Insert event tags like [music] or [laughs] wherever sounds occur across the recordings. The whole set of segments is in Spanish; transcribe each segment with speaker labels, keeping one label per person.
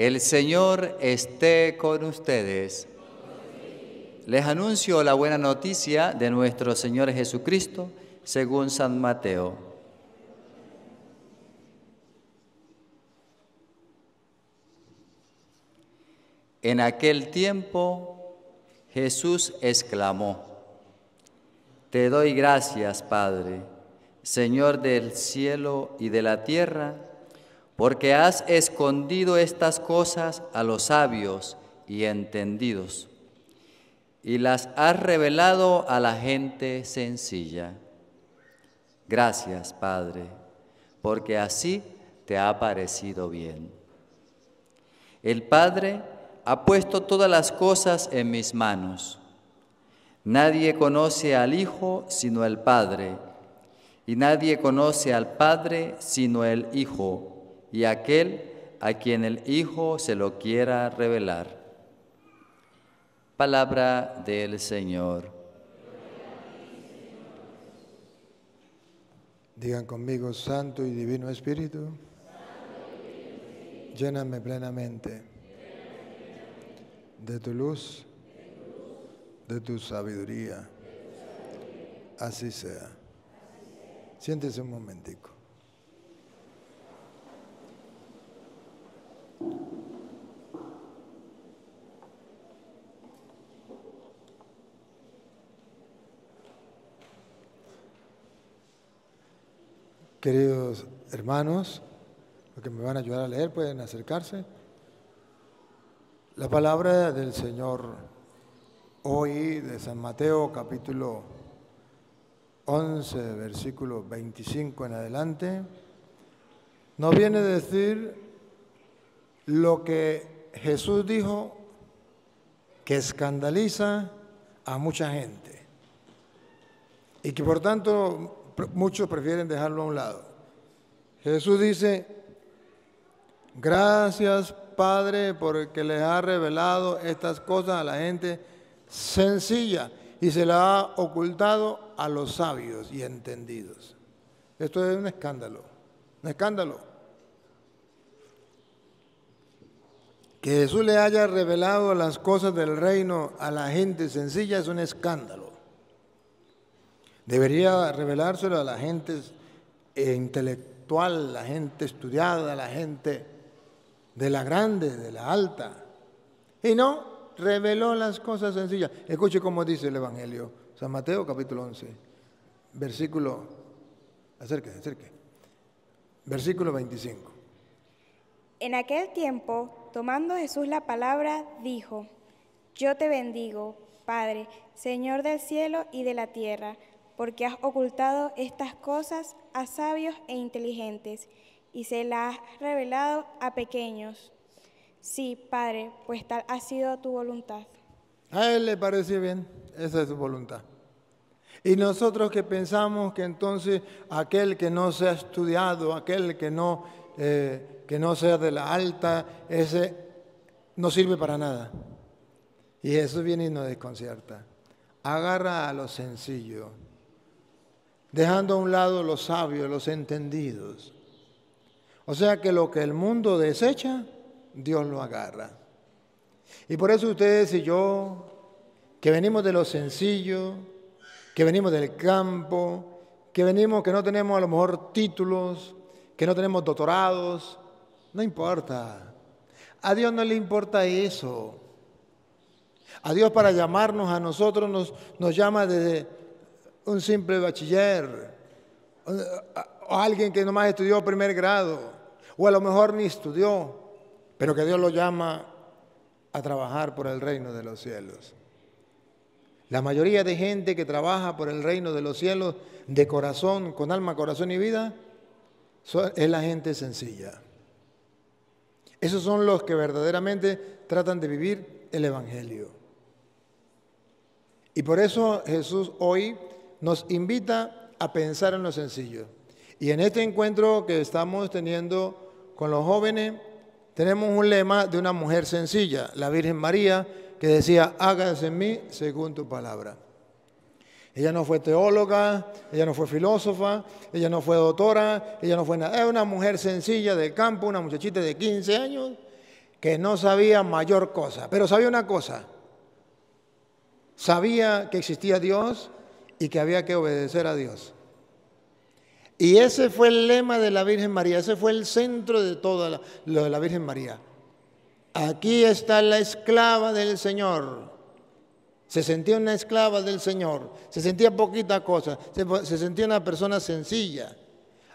Speaker 1: El Señor esté con ustedes. Les anuncio la buena noticia de nuestro Señor Jesucristo según San Mateo. En aquel tiempo Jesús exclamó, Te doy gracias, Padre, Señor del cielo y de la tierra, porque has escondido estas cosas a los sabios y entendidos, y las has revelado a la gente sencilla. Gracias, Padre, porque así te ha parecido bien. El Padre ha puesto todas las cosas en mis manos. Nadie conoce al Hijo sino el Padre, y nadie conoce al Padre sino el Hijo y aquel a quien el Hijo se lo quiera revelar. Palabra del Señor.
Speaker 2: Digan conmigo, Santo y Divino Espíritu, lléname plenamente de tu luz, de tu sabiduría. Así sea. Siéntese un momentico. Queridos hermanos, los que me van a ayudar a leer pueden acercarse. La palabra del Señor hoy de San Mateo capítulo 11, versículo 25 en adelante, nos viene a decir lo que Jesús dijo que escandaliza a mucha gente y que por tanto muchos prefieren dejarlo a un lado. Jesús dice, gracias Padre porque les ha revelado estas cosas a la gente sencilla y se la ha ocultado a los sabios y entendidos. Esto es un escándalo, un escándalo. Que Jesús le haya revelado las cosas del reino a la gente sencilla es un escándalo. Debería revelárselo a la gente intelectual, la gente estudiada, a la gente de la grande, de la alta. Y no, reveló las cosas sencillas. Escuche cómo dice el Evangelio, San Mateo capítulo 11, versículo, acérquese, acérquese, versículo 25.
Speaker 3: En aquel tiempo Tomando Jesús la palabra, dijo, Yo te bendigo, Padre, Señor del cielo y de la tierra, porque has ocultado estas cosas a sabios e inteligentes, y se las has revelado a pequeños. Sí, Padre, pues tal ha sido tu voluntad.
Speaker 2: A Él le parece bien, esa es su voluntad. Y nosotros que pensamos que entonces aquel que no se ha estudiado, aquel que no... Eh, que no sea de la alta, ese no sirve para nada. Y eso viene y nos desconcierta. Agarra a lo sencillo, dejando a un lado los sabios, los entendidos. O sea que lo que el mundo desecha, Dios lo agarra. Y por eso ustedes y yo, que venimos de lo sencillo, que venimos del campo, que venimos que no tenemos a lo mejor títulos, que no tenemos doctorados, no importa. A Dios no le importa eso. A Dios para llamarnos a nosotros nos, llama desde un simple bachiller o alguien que nomás estudió primer grado o a lo mejor ni estudió, pero que Dios lo llama a trabajar por el reino de los cielos. La mayoría de gente que trabaja por el reino de los cielos de corazón, con alma, corazón y vida, es la gente sencilla. Esos son los que verdaderamente tratan de vivir el Evangelio. Y por eso Jesús hoy nos invita a pensar en lo sencillo. Y en este encuentro que estamos teniendo con los jóvenes, tenemos un lema de una mujer sencilla, la Virgen María, que decía, hágase en mí según tu palabra. Ella no fue teóloga, ella no fue filósofa, ella no fue doctora, ella no fue nada. Era una mujer sencilla de campo, una muchachita de 15 años que no sabía mayor cosa, pero sabía una cosa. Sabía que existía Dios y que había que obedecer a Dios. Y ese fue el lema de la Virgen María, ese fue el centro de todo lo de la Virgen María. Aquí está la esclava del Señor. Se sentía una esclava del Señor, se sentía poquita cosa, se, sentía una persona sencilla.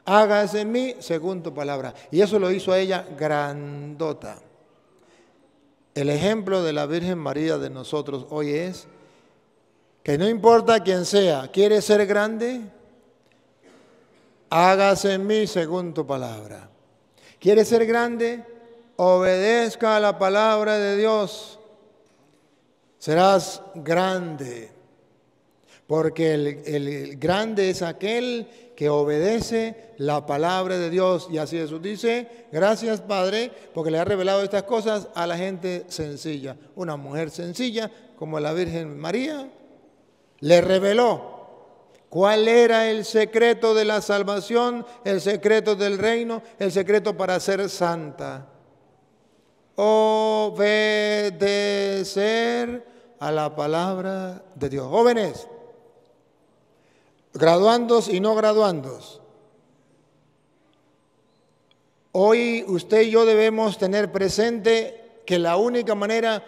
Speaker 2: Hágase en mí según tu palabra. Y eso lo hizo a ella grandota. El ejemplo de la Virgen María de nosotros hoy es que no importa quién sea, quiere ser grande, hágase en mí según tu palabra. ¿Quiere ser grande? Obedezca a la palabra de Dios serás grande, porque el, grande es aquel que obedece la palabra de Dios. Y así Jesús dice, gracias Padre, porque le ha revelado estas cosas a la gente sencilla. Una mujer sencilla como la Virgen María le reveló cuál era el secreto de la salvación, el secreto del reino, el secreto para ser santa. Obedecer a la palabra de Dios. Jóvenes, graduandos y no graduandos, hoy usted y yo debemos tener presente que la única manera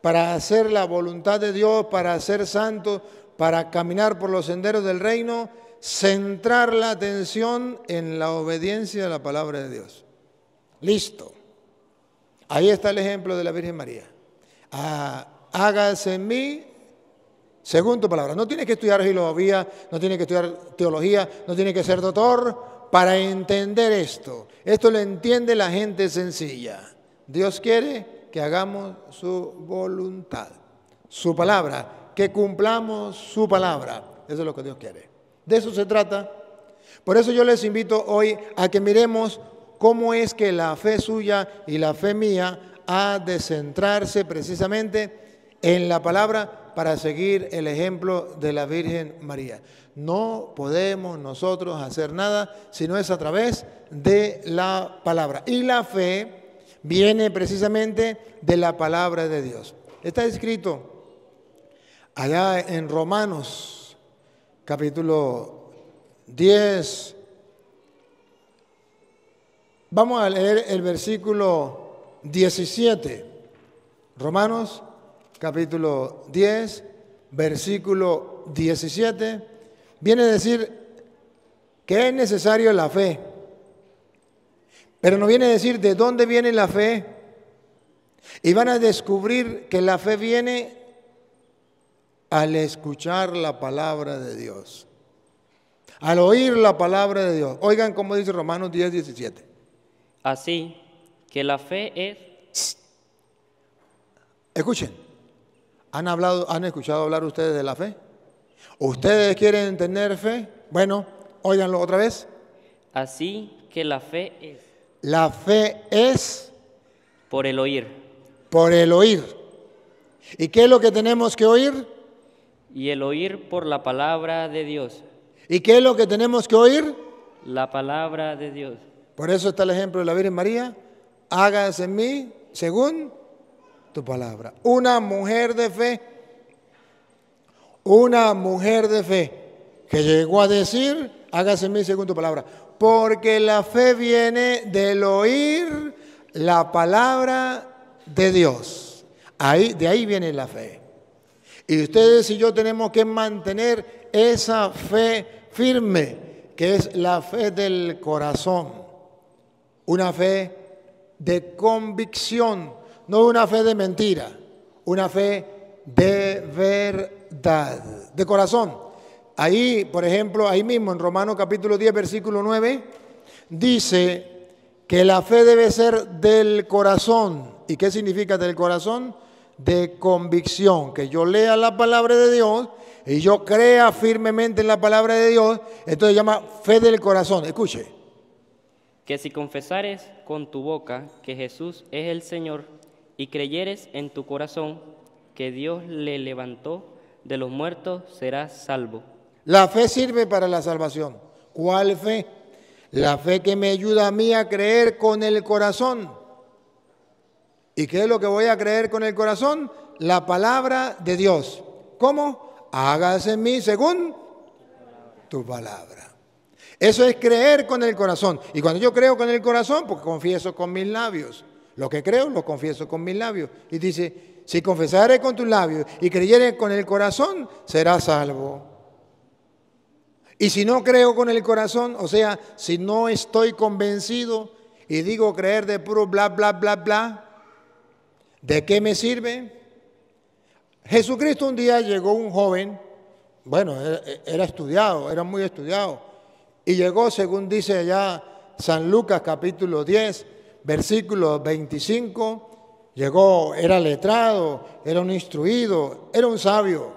Speaker 2: para hacer la voluntad de Dios, para ser santos, para caminar por los senderos del reino, centrar la atención en la obediencia a la palabra de Dios. Listo. Ahí está el ejemplo de la Virgen María. Ah, hágase en mí según tu palabra. No tienes que estudiar filosofía, no tienes que estudiar teología, no tienes que ser doctor para entender esto. Esto lo entiende la gente sencilla. Dios quiere que hagamos su voluntad, su palabra, que cumplamos su palabra. Eso es lo que Dios quiere. De eso se trata. Por eso yo les invito hoy a que miremos cómo es que la fe suya y la fe mía ha de centrarse precisamente en la palabra para seguir el ejemplo de la Virgen María. No podemos nosotros hacer nada si no es a través de la palabra. Y la fe viene precisamente de la palabra de Dios. Está escrito allá en Romanos capítulo 10. Vamos a leer el versículo 17. Romanos capítulo 10, versículo 17, viene a decir que es necesario la fe. Pero no viene a decir de dónde viene la fe. Y van a descubrir que la fe viene al escuchar la palabra de Dios. Al oír la palabra de Dios. Oigan cómo dice Romanos 10, 17. Así que la fe es... Escuchen. ¿Han, hablado, ¿Han escuchado hablar ustedes de la fe? ¿Ustedes quieren tener fe? Bueno, óiganlo otra vez.
Speaker 4: Así que la fe es.
Speaker 2: La fe es. Por el oír. Por el oír. ¿Y qué es lo que tenemos que oír?
Speaker 4: Y el oír por la palabra de Dios.
Speaker 2: ¿Y qué es lo que tenemos que oír?
Speaker 4: La palabra de Dios.
Speaker 2: Por eso está el ejemplo de la Virgen María. Hágase en mí según tu palabra. Una mujer de fe, una mujer de fe que llegó a decir, hágase mi segunda palabra, porque la fe viene del oír la palabra de Dios. Ahí, de ahí viene la fe. Y ustedes y yo tenemos que mantener esa fe firme, que es la fe del corazón, una fe de convicción no una fe de mentira, una fe de verdad, de corazón. Ahí, por ejemplo, ahí mismo en Romanos capítulo 10, versículo 9, dice que la fe debe ser del corazón. ¿Y qué significa del corazón? De convicción, que yo lea la palabra de Dios y yo crea firmemente en la palabra de Dios, entonces se llama fe del corazón. Escuche.
Speaker 4: Que si confesares con tu boca que Jesús es el Señor y creyeres en tu corazón que Dios le levantó de los muertos, serás salvo.
Speaker 2: La fe sirve para la salvación. ¿Cuál fe? La fe que me ayuda a mí a creer con el corazón. ¿Y qué es lo que voy a creer con el corazón? La palabra de Dios. ¿Cómo? Hágase en mí según tu palabra. Eso es creer con el corazón. Y cuando yo creo con el corazón, porque confieso con mis labios. Lo que creo lo confieso con mis labios. Y dice, si confesaré con tus labios y creyere con el corazón, serás salvo. Y si no creo con el corazón, o sea, si no estoy convencido y digo creer de puro bla, bla, bla, bla, ¿de qué me sirve? Jesucristo un día llegó un joven, bueno, era, estudiado, era muy estudiado, y llegó, según dice allá San Lucas capítulo 10, versículo 25, llegó, era letrado, era un instruido, era un sabio.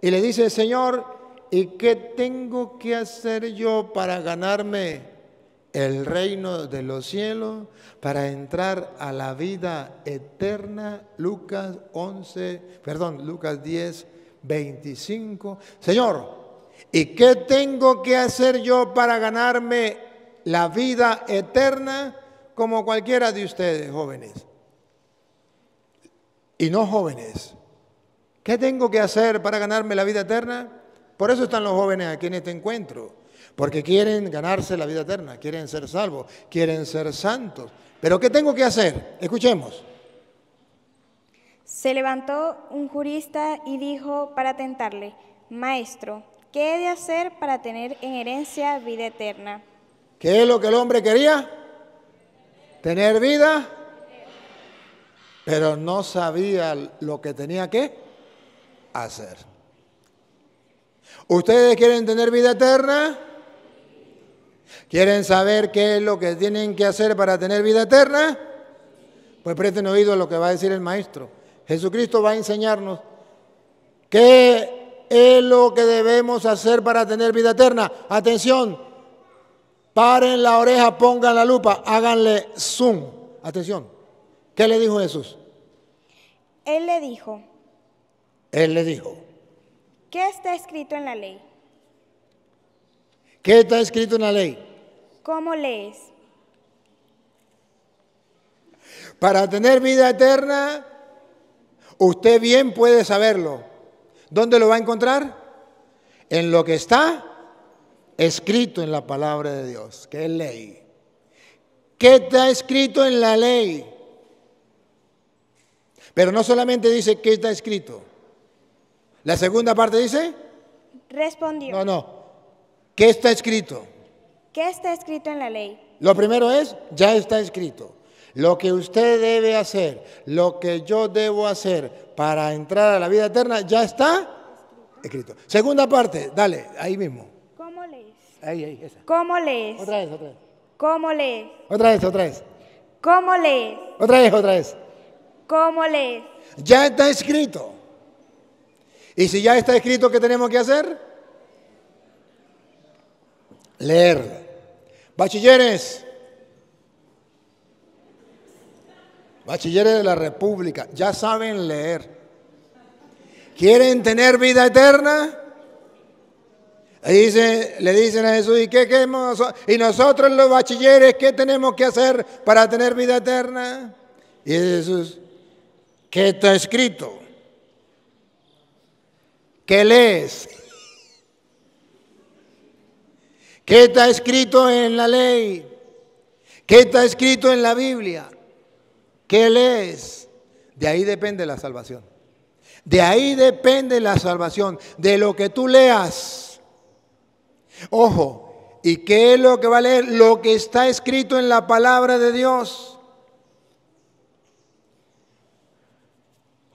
Speaker 2: Y le dice, Señor, ¿y qué tengo que hacer yo para ganarme el reino de los cielos, para entrar a la vida eterna? Lucas 11, perdón, Lucas 10, 25. Señor, ¿y qué tengo que hacer yo para ganarme la vida eterna? como cualquiera de ustedes, jóvenes y no jóvenes. ¿Qué tengo que hacer para ganarme la vida eterna? Por eso están los jóvenes aquí en este encuentro, porque quieren ganarse la vida eterna, quieren ser salvos, quieren ser santos. Pero ¿qué tengo que hacer? Escuchemos.
Speaker 3: Se levantó un jurista y dijo para tentarle, Maestro, ¿qué he de hacer para tener en herencia vida eterna?
Speaker 2: ¿Qué es lo que el hombre quería? Tener vida, pero no sabía lo que tenía que hacer. ¿Ustedes quieren tener vida eterna? ¿Quieren saber qué es lo que tienen que hacer para tener vida eterna? Pues presten oído a lo que va a decir el maestro. Jesucristo va a enseñarnos qué es lo que debemos hacer para tener vida eterna. Atención, Paren la oreja, pongan la lupa, háganle zoom. Atención. ¿Qué le dijo Jesús?
Speaker 3: Él le dijo.
Speaker 2: Él le dijo.
Speaker 3: ¿Qué está escrito en la ley?
Speaker 2: ¿Qué está escrito en la ley?
Speaker 3: ¿Cómo lees?
Speaker 2: Para tener vida eterna, usted bien puede saberlo. ¿Dónde lo va a encontrar? En lo que está escrito en la palabra de Dios, que es ley. ¿Qué está escrito en la ley? Pero no solamente dice qué está escrito. La segunda parte dice.
Speaker 3: Respondió.
Speaker 2: No, no. ¿Qué está escrito?
Speaker 3: ¿Qué está escrito en la ley?
Speaker 2: Lo primero es, ya está escrito. Lo que usted debe hacer, lo que yo debo hacer para entrar a la vida eterna, ya está escrito. Segunda parte, dale, ahí mismo.
Speaker 3: ¿Cómo lees? Otra vez, otra vez. ¿Cómo lees?
Speaker 2: Otra vez, otra vez.
Speaker 3: ¿Cómo lees?
Speaker 2: Otra vez, otra vez.
Speaker 3: ¿Cómo lees?
Speaker 2: Ya está escrito. Y si ya está escrito, ¿qué tenemos que hacer? Leer. Bachilleres. Bachilleres de la República, ya saben leer. ¿Quieren tener vida eterna? Dice, le dicen a Jesús, ¿y qué, queremos? ¿Y nosotros los bachilleres qué tenemos que hacer para tener vida eterna? Y Jesús, ¿qué está escrito? ¿Qué lees? ¿Qué está escrito en la ley? ¿Qué está escrito en la Biblia? ¿Qué lees? De ahí depende la salvación. De ahí depende la salvación, de lo que tú leas Ojo, ¿y qué es lo que va a leer? Lo que está escrito en la palabra de Dios.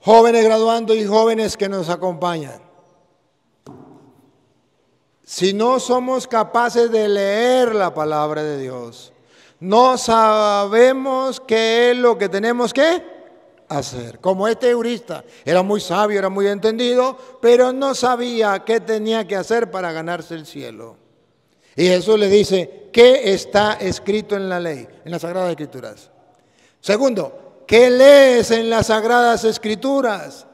Speaker 2: Jóvenes graduando y jóvenes que nos acompañan. Si no somos capaces de leer la palabra de Dios, no sabemos qué es lo que tenemos que hacer. Como este jurista era muy sabio, era muy entendido, pero no sabía qué tenía que hacer para ganarse el cielo. Y Jesús le dice, ¿qué está escrito en la ley, en las Sagradas Escrituras? Segundo, ¿qué lees en las Sagradas Escrituras?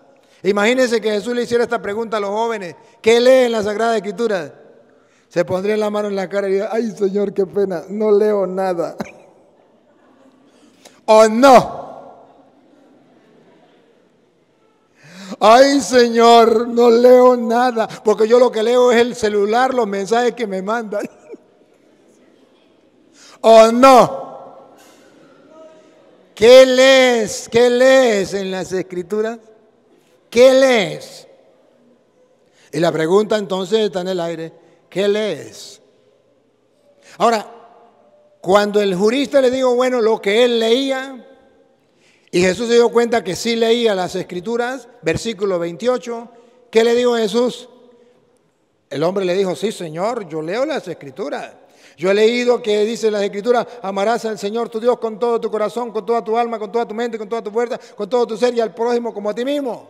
Speaker 2: Imagínense que Jesús le hiciera esta pregunta a los jóvenes, ¿qué lees en las Sagradas Escrituras? Se pondría la mano en la cara y diría, ay Señor, qué pena, no leo nada. [laughs] ¿O no? Ay Señor, no leo nada, porque yo lo que leo es el celular, los mensajes que me mandan. [laughs] ¿O oh, no? ¿Qué lees? ¿Qué lees en las escrituras? ¿Qué lees? Y la pregunta entonces está en el aire. ¿Qué lees? Ahora, cuando el jurista le digo, bueno, lo que él leía, y Jesús se dio cuenta que sí leía las escrituras, versículo 28. ¿Qué le dijo Jesús? El hombre le dijo, sí Señor, yo leo las escrituras. Yo he leído que dice las escrituras, amarás al Señor tu Dios con todo tu corazón, con toda tu alma, con toda tu mente, con toda tu fuerza, con todo tu ser y al prójimo como a ti mismo.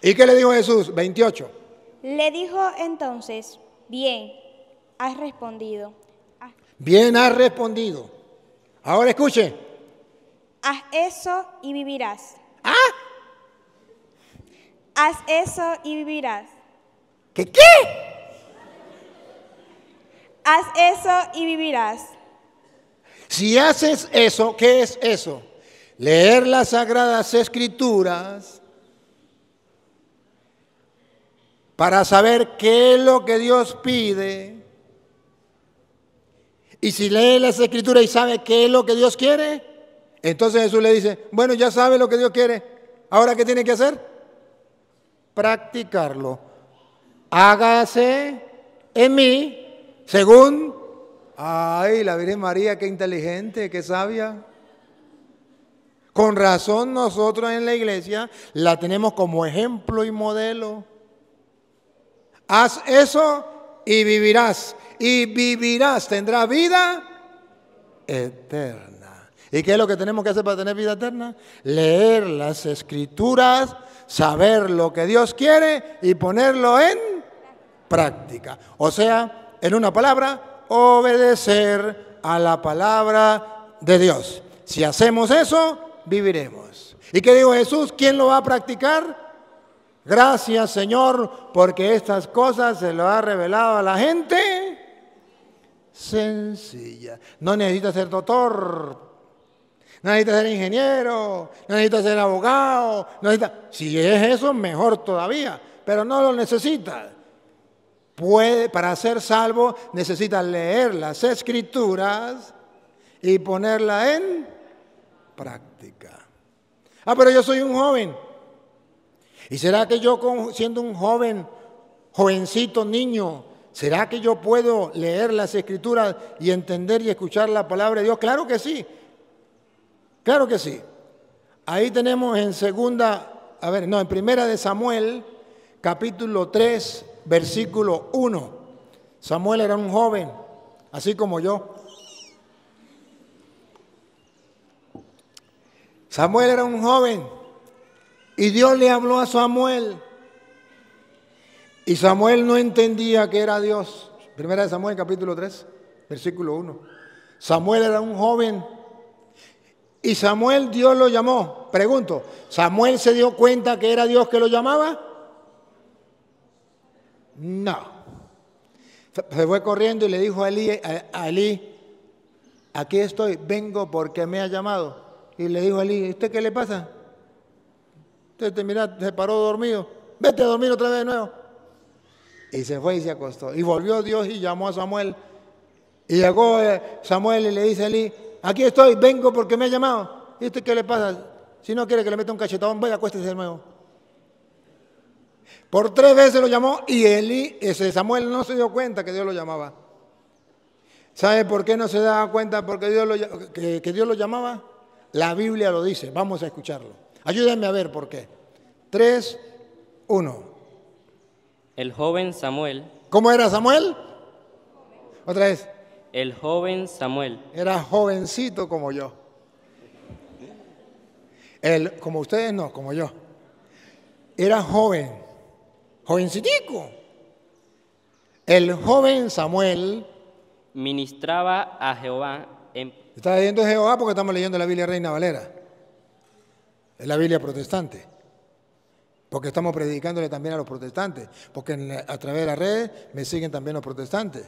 Speaker 2: ¿Y qué le dijo Jesús? 28.
Speaker 3: Le dijo entonces, bien, has respondido.
Speaker 2: Ah. Bien has respondido. Ahora escuche.
Speaker 3: Haz eso y vivirás. ¿Ah? Haz eso y vivirás. ¿Qué qué? Haz eso y vivirás.
Speaker 2: Si haces eso, ¿qué es eso? Leer las sagradas escrituras para saber qué es lo que Dios pide. Y si lee las escrituras y sabe qué es lo que Dios quiere, entonces Jesús le dice, bueno, ya sabe lo que Dios quiere. Ahora, ¿qué tiene que hacer? Practicarlo. Hágase en mí según... Ay, la Virgen María, qué inteligente, qué sabia. Con razón nosotros en la iglesia la tenemos como ejemplo y modelo. Haz eso y vivirás. Y vivirás, tendrá vida eterna. ¿Y qué es lo que tenemos que hacer para tener vida eterna? Leer las escrituras, saber lo que Dios quiere y ponerlo en práctica. O sea, en una palabra, obedecer a la palabra de Dios. Si hacemos eso, viviremos. ¿Y qué dijo Jesús? ¿Quién lo va a practicar? Gracias Señor, porque estas cosas se lo ha revelado a la gente sencilla. No necesita ser doctor no necesitas ser ingeniero, no necesitas ser abogado, no necesitas... Si es eso, mejor todavía, pero no lo necesitas. Puede, para ser salvo necesitas leer las escrituras y ponerla en práctica. Ah, pero yo soy un joven. ¿Y será que yo, siendo un joven, jovencito, niño, será que yo puedo leer las escrituras y entender y escuchar la palabra de Dios? Claro que sí. Claro que sí. Ahí tenemos en segunda, a ver, no, en primera de Samuel, capítulo 3, versículo 1. Samuel era un joven, así como yo. Samuel era un joven y Dios le habló a Samuel y Samuel no entendía que era Dios. Primera de Samuel capítulo 3, versículo 1. Samuel era un joven y Samuel Dios lo llamó. Pregunto, ¿Samuel se dio cuenta que era Dios que lo llamaba? No. Se fue corriendo y le dijo a Elí, aquí estoy, vengo porque me ha llamado. Y le dijo a Elí, ¿usted qué le pasa? Usted mira, se paró dormido. Vete a dormir otra vez de nuevo. Y se fue y se acostó. Y volvió Dios y llamó a Samuel. Y llegó eh, Samuel y le dice a Elí, aquí estoy, vengo porque me ha llamado. ¿Y usted qué le pasa? Si no quiere que le meta un cachetón, vaya, acuéstese de nuevo. Por tres veces lo llamó y Eli, ese Samuel no se dio cuenta que Dios lo llamaba. ¿Sabe por qué no se daba cuenta porque Dios lo, que, Dios lo llamaba? La Biblia lo dice, vamos a escucharlo. Ayúdenme a ver por qué. Tres, uno.
Speaker 4: El joven Samuel.
Speaker 2: ¿Cómo era Samuel? Otra vez.
Speaker 4: El joven Samuel.
Speaker 2: Era jovencito como yo. El, como ustedes no, como yo. Era joven, jovencito. El joven Samuel
Speaker 4: ministraba a Jehová. En...
Speaker 2: Está leyendo Jehová porque estamos leyendo la Biblia Reina Valera. Es la Biblia protestante. Porque estamos predicándole también a los protestantes. Porque a través de las redes me siguen también los protestantes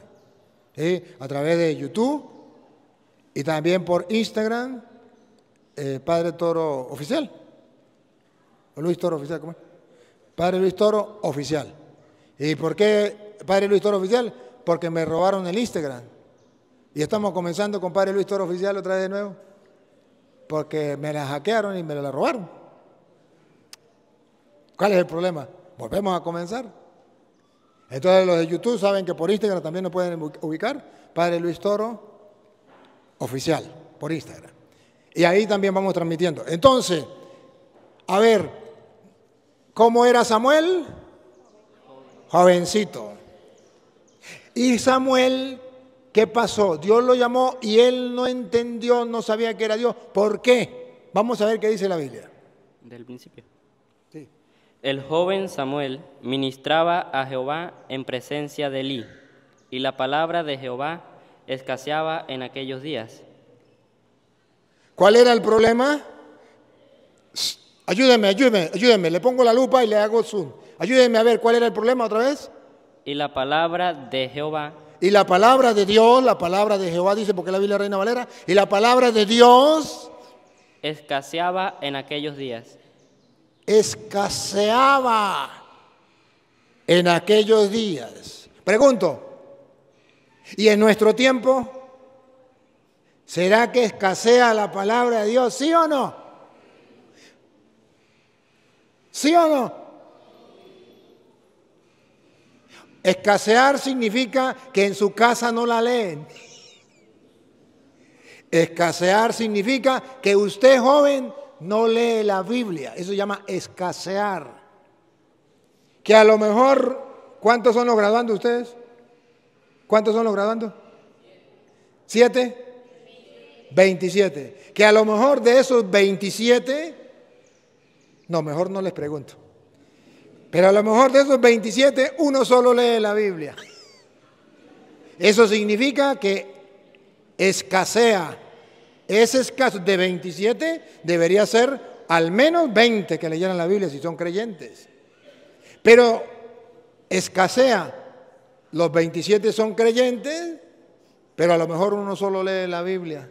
Speaker 2: a través de YouTube y también por Instagram, eh, Padre Toro Oficial. Luis Toro Oficial, ¿cómo es? Padre Luis Toro Oficial. ¿Y por qué Padre Luis Toro Oficial? Porque me robaron el Instagram. Y estamos comenzando con Padre Luis Toro Oficial otra vez de nuevo. Porque me la hackearon y me la robaron. ¿Cuál es el problema? Volvemos a comenzar. Entonces los de YouTube saben que por Instagram también nos pueden ubicar. Padre Luis Toro, oficial, por Instagram. Y ahí también vamos transmitiendo. Entonces, a ver, ¿cómo era Samuel? Jovencito. Y Samuel, ¿qué pasó? Dios lo llamó y él no entendió, no sabía que era Dios. ¿Por qué? Vamos a ver qué dice la Biblia.
Speaker 4: Del principio. El joven Samuel ministraba a Jehová en presencia de Elí, y la palabra de Jehová escaseaba en aquellos
Speaker 2: días. ¿Cuál era el problema? Ayúdeme, ayúdeme, ayúdeme. Le pongo la lupa y le hago zoom. Ayúdeme a ver cuál era el problema otra vez.
Speaker 4: Y la palabra de Jehová.
Speaker 2: Y la palabra de Dios, la palabra de Jehová dice, porque la Biblia Reina Valera, y la palabra de Dios
Speaker 4: escaseaba en aquellos días
Speaker 2: escaseaba en aquellos días. Pregunto, ¿y en nuestro tiempo? ¿Será que escasea la palabra de Dios? ¿Sí o no? ¿Sí o no? Escasear significa que en su casa no la leen. Escasear significa que usted joven no lee la Biblia. Eso se llama escasear. Que a lo mejor, ¿cuántos son los graduando ustedes? ¿Cuántos son los graduando? ¿Siete? 27. Que a lo mejor de esos 27, no, mejor no les pregunto. Pero a lo mejor de esos 27, uno solo lee la Biblia. Eso significa que escasea ese escaso de 27 debería ser al menos 20 que leyeran la Biblia si son creyentes. Pero escasea. Los 27 son creyentes, pero a lo mejor uno solo lee la Biblia.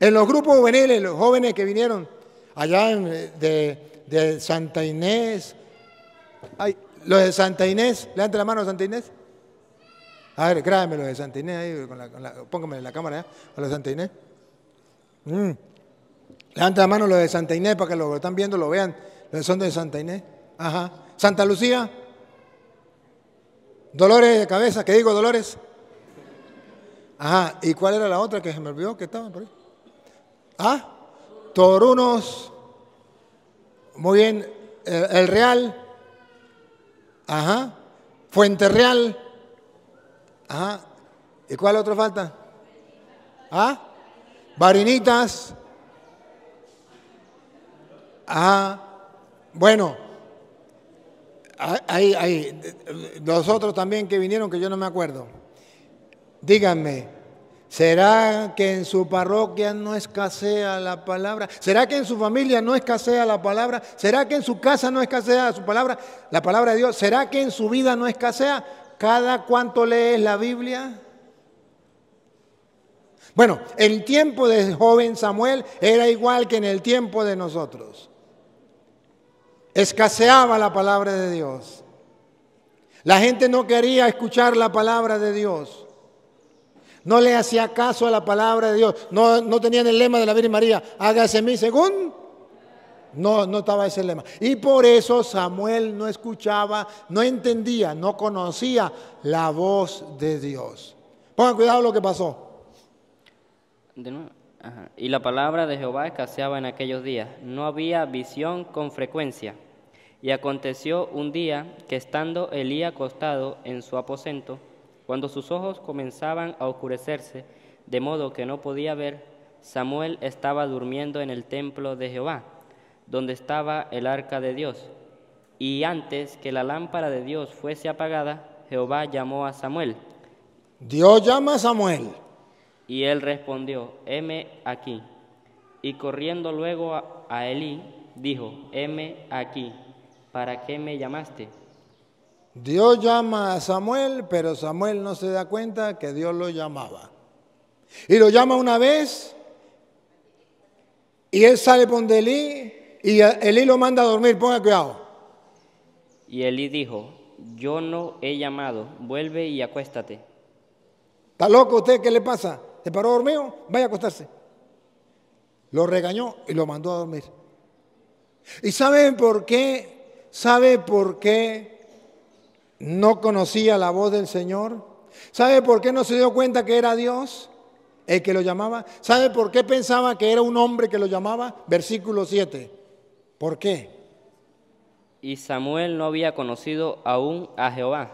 Speaker 2: En los grupos juveniles, los jóvenes que vinieron allá eh, de, Santa Inés, los de Santa Inés, levante la mano Santa Inés. A ver, los de Santa Inés ahí, la, la, cámara ¿eh? a los Santa Inés. Mm. Levanta la mano lo de Santa Inés para que lo están viendo lo vean. Los son de Santa Inés. Ajá. Santa Lucía. Dolores de cabeza, ¿qué digo, Dolores? Ajá. ¿Y cuál era la otra que se me olvidó que estaba? por ahí? Ah, Torunos. Muy bien. El, eh, el Real. Ajá. Fuente Real. ¿Y cuál otro falta? ¿Ah? Varinitas. Bueno, ah, ahí, ahí. Los otros también que vinieron que yo no me acuerdo. Díganme, ¿será que en su parroquia no escasea la palabra? ¿Será que en su familia no escasea la palabra? ¿Será que en su casa no escasea su palabra, la palabra de Dios? ¿Será que en su vida no escasea? ¿Cada cuánto lees la Biblia? Bueno, el tiempo de joven Samuel era igual que en el tiempo de nosotros. Escaseaba la palabra de Dios. La gente no quería escuchar la palabra de Dios. No le hacía caso a la palabra de Dios. No, no tenían el lema de la Virgen María. Hágase mi según no, no estaba ese lema. Y por eso Samuel no escuchaba, no entendía, no conocía la voz de Dios. Pongan cuidado lo que pasó.
Speaker 4: Y la palabra de Jehová escaseaba en aquellos días. No había visión con frecuencia. Y aconteció un día que estando Elías acostado en su aposento, cuando sus ojos comenzaban a oscurecerse, de modo que no podía ver, Samuel estaba durmiendo en el templo de Jehová donde estaba el arca de Dios. Y antes que la lámpara de Dios fuese apagada, Jehová llamó a Samuel.
Speaker 2: Dios llama a Samuel.
Speaker 4: Y él respondió, heme aquí. Y corriendo luego a, Elí, dijo, heme aquí, ¿para qué me llamaste?
Speaker 2: Dios llama a Samuel, pero Samuel no se da cuenta que Dios lo llamaba. Y lo llama una vez, y él sale por donde Elí, y Elí lo manda a dormir, ponga cuidado.
Speaker 4: Y Elí dijo, yo no he llamado, vuelve y acuéstate.
Speaker 2: ¿Está loco usted? ¿Qué le pasa? ¿Se paró dormido? Vaya a acostarse. Lo regañó y lo mandó a dormir. ¿Y saben por qué? ¿Sabe por qué no conocía la voz del Señor? ¿Sabe por qué no se dio cuenta que era Dios el que lo llamaba? ¿Sabe por qué pensaba que era un hombre que lo llamaba? Versículo 7. ¿Por qué?
Speaker 4: Y Samuel no había conocido aún a Jehová,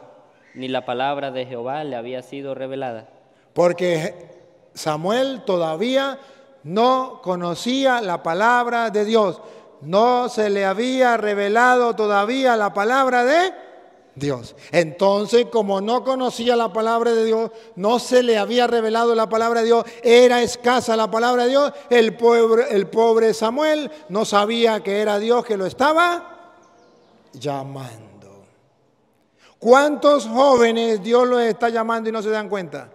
Speaker 4: ni la palabra de Jehová le había sido revelada.
Speaker 2: Porque Samuel todavía no conocía la palabra de Dios, no se le había revelado todavía la palabra de Dios. Entonces, como no conocía la palabra de Dios, no se le había revelado la palabra de Dios, era escasa la palabra de Dios, el pobre, Samuel no sabía que era Dios que lo estaba llamando. ¿Cuántos jóvenes Dios los está llamando y no se dan cuenta?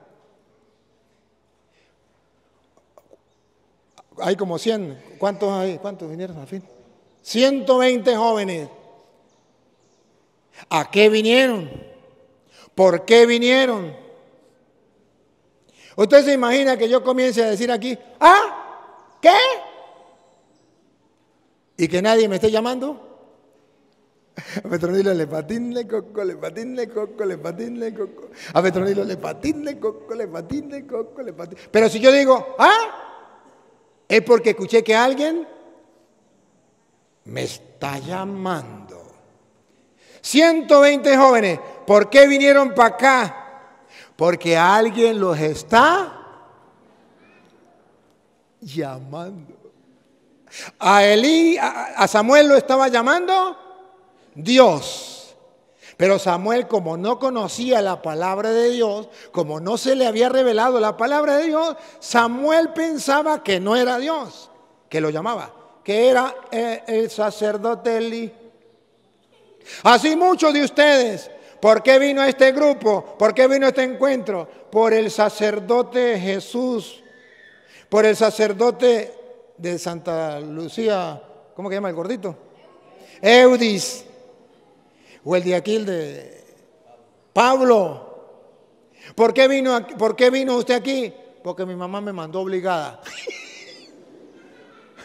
Speaker 2: Hay como 100. ¿Cuántos hay? ¿Cuántos vinieron al fin? 120 jóvenes ¿A qué vinieron? ¿Por qué vinieron? Usted se imagina que yo comience a decir aquí, ¿ah? ¿Qué? ¿Y que nadie me esté llamando? A Petronilo le patinle coco, le patinle coco, le patinle coco. A Petronilo le patinle coco, le patinle coco, le patinle. Pero si yo digo, ¿ah? Es porque escuché que alguien me está llamando. 120 jóvenes, ¿por qué vinieron para acá? Porque alguien los está llamando. A Elí, a Samuel lo estaba llamando Dios. Pero Samuel, como no conocía la palabra de Dios, como no se le había revelado la palabra de Dios, Samuel pensaba que no era Dios que lo llamaba, que era eh, el, sacerdote Elí. Así muchos de ustedes, ¿por qué vino a este grupo? ¿Por qué vino este encuentro? Por el sacerdote Jesús, por el sacerdote de Santa Lucía, ¿cómo que llama el gordito? Eudis, o el de aquí, de Pablo. ¿Por qué vino, ¿Por qué vino usted aquí? Porque mi mamá me mandó obligada.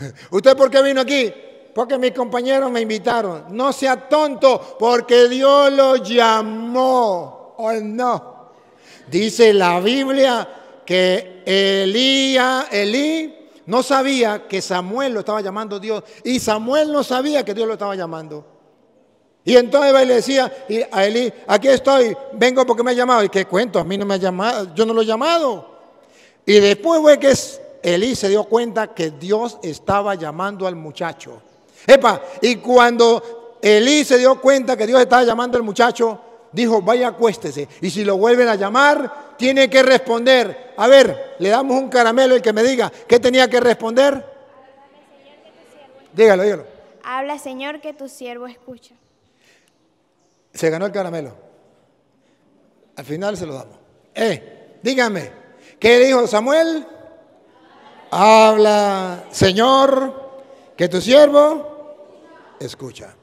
Speaker 2: [laughs] ¿Usted por qué vino aquí? porque mis compañeros me invitaron. No sea tonto, porque Dios lo llamó. ¿O no? Dice la Biblia que Elías, Elí no sabía que Samuel lo estaba llamando Dios. Y Samuel no sabía que Dios lo estaba llamando. Y entonces él le decía a Elí, aquí estoy, vengo porque me ha llamado. ¿Y qué cuento? A mí no me ha llamado, yo no lo he llamado. Y después fue que Elí se dio cuenta que Dios estaba llamando al muchacho. Epa, y cuando Elí se dio cuenta que Dios estaba llamando al muchacho, dijo, vaya acuéstese. Y si lo vuelven a llamar, tiene que responder. A ver, le damos un caramelo el que me diga, ¿qué tenía que responder? Dígalo, dígalo.
Speaker 3: Habla, Señor, que tu siervo escucha.
Speaker 2: Se ganó el caramelo. Al final se lo damos. Eh, dígame, ¿qué dijo Samuel? Habla, Señor, que tu siervo escucha.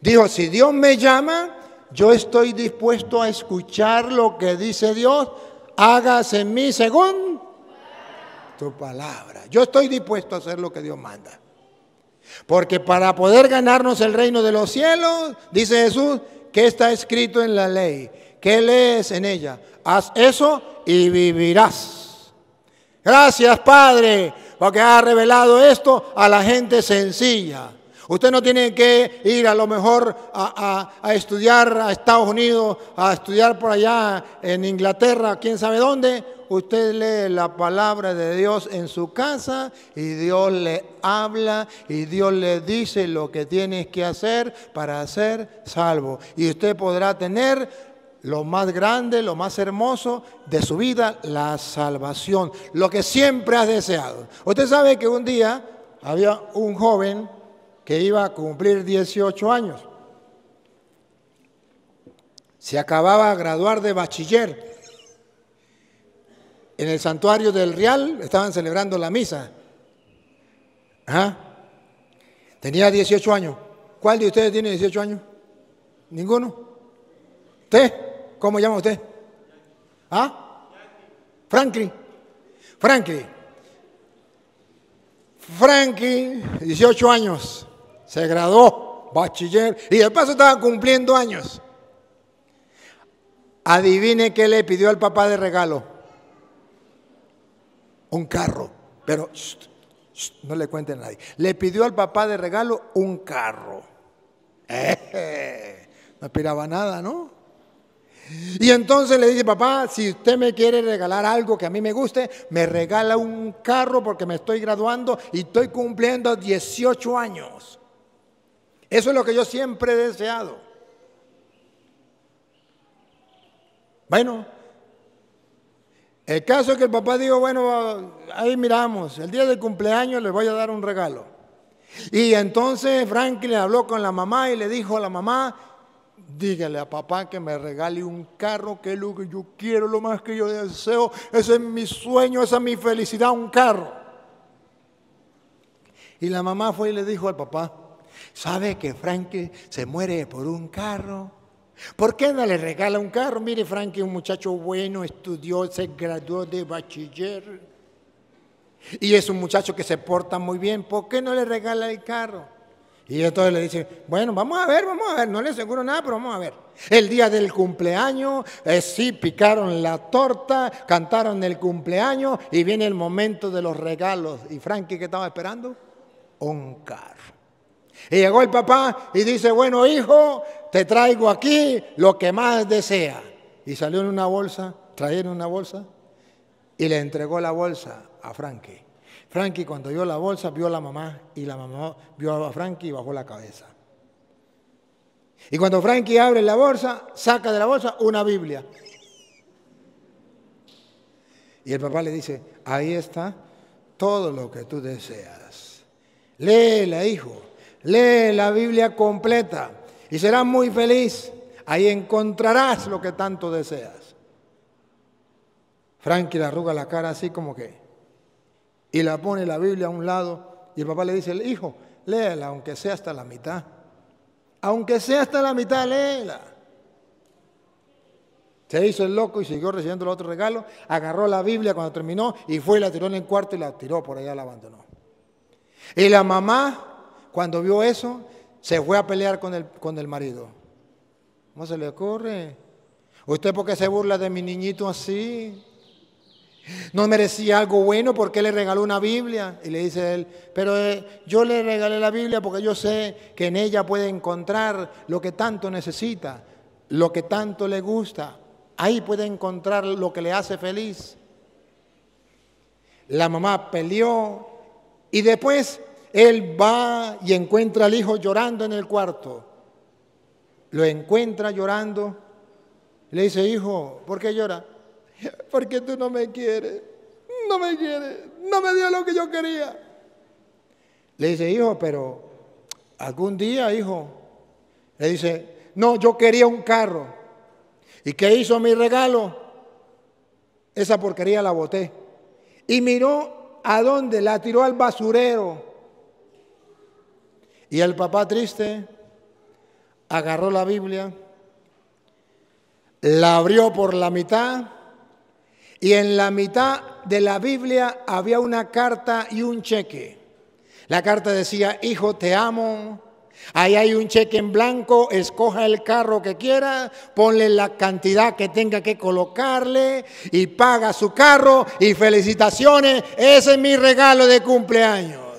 Speaker 2: Dijo, si Dios me llama, yo estoy dispuesto a escuchar lo que dice Dios, hágase en mí según tu palabra. Yo estoy dispuesto a hacer lo que Dios manda. Porque para poder ganarnos el reino de los cielos, dice Jesús, que está escrito en la ley, que lees en ella, haz eso y vivirás. Gracias Padre, porque has revelado esto a la gente sencilla. Usted no tiene que ir a lo mejor a, estudiar a Estados Unidos, a estudiar por allá en Inglaterra, quién sabe dónde. Usted lee la palabra de Dios en su casa y Dios le habla y Dios le dice lo que tienes que hacer para ser salvo. Y usted podrá tener lo más grande, lo más hermoso de su vida, la salvación, lo que siempre has deseado. Usted sabe que un día había un joven que iba a cumplir 18 años. Se acababa de graduar de bachiller. En el santuario del Real estaban celebrando la misa. Tenía 18 años. ¿Cuál de ustedes tiene 18 años? ¿Ninguno? ¿Usted? ¿Cómo llama usted? ¿Ah? Franklin. Franklin. Frankie, 18 años, se graduó, bachiller, y de paso estaba cumpliendo años. Adivine qué le pidió al papá de regalo. Un carro, pero no le cuente a nadie. Le pidió al papá de regalo un carro. Eh, no esperaba nada, ¿no? Y entonces le dice, papá, si usted me quiere regalar algo que a mí me guste, me regala un carro porque me estoy graduando y estoy cumpliendo 18 años. Eso es lo que yo siempre he deseado. Bueno, el caso es que el papá dijo, bueno, ahí miramos, el día del cumpleaños le voy a dar un regalo. Y entonces Frank le habló con la mamá y le dijo a la mamá, dígale a papá que me regale un carro, que es lo que yo quiero, lo más que yo deseo, ese es mi sueño, esa es mi felicidad, un carro. Y la mamá fue y le dijo al papá, ¿Sabe que Frankie se muere por un carro? ¿Por qué no le regala un carro? Mire, Frankie es un muchacho bueno, estudió, se graduó de bachiller. Y es un muchacho que se porta muy bien. ¿Por qué no le regala el carro? Y entonces le dicen: bueno, vamos a ver, vamos a ver, no le aseguro nada, pero vamos a ver. El día del cumpleaños, eh, sí, picaron la torta, cantaron el cumpleaños y viene el momento de los regalos. ¿Y Frankie qué estaba esperando? Un carro. Y llegó el papá y dice, bueno hijo, te traigo aquí lo que más desea. Y salió en una bolsa, en una bolsa y le entregó la bolsa a Frankie. Frankie cuando vio la bolsa vio a la mamá y la mamá vio a Frankie y bajó la cabeza. Y cuando Frankie abre la bolsa, saca de la bolsa una Biblia. Y el papá le dice, ahí está todo lo que tú deseas. Léela, hijo. Lee la Biblia completa y serás muy feliz. Ahí encontrarás lo que tanto deseas. Frankie le arruga la cara así como que. Y la pone la Biblia a un lado. Y el papá le dice, hijo, léela aunque sea hasta la mitad. Aunque sea hasta la mitad, léela. Se hizo el loco y siguió recibiendo el otro regalo. Agarró la Biblia cuando terminó y fue y la tiró en el cuarto y la tiró por allá, la abandonó. Y la mamá cuando vio eso, se fue a pelear con el, con el marido. ¿Cómo se le ocurre? ¿Usted por qué se burla de mi niñito así? No merecía algo bueno porque le regaló una Biblia. Y le dice él, pero eh, yo le regalé la Biblia porque yo sé que en ella puede encontrar lo que tanto necesita, lo que tanto le gusta. Ahí puede encontrar lo que le hace feliz. La mamá peleó y después él va y encuentra al hijo llorando en el cuarto. Lo encuentra llorando. Le dice, hijo, ¿por qué llora? [laughs] Porque tú no me quieres. No me quieres. No me dio lo que yo quería. Le dice, hijo, pero algún día, hijo. Le dice, no, yo quería un carro. ¿Y qué hizo mi regalo? Esa porquería la boté. Y miró a dónde, la tiró al basurero. Y el papá triste agarró la Biblia, la abrió por la mitad y en la mitad de la Biblia había una carta y un cheque. La carta decía, hijo, te amo. Ahí hay un cheque en blanco, escoja el carro que quiera, ponle la cantidad que tenga que colocarle y paga su carro y felicitaciones. Ese es mi regalo de cumpleaños.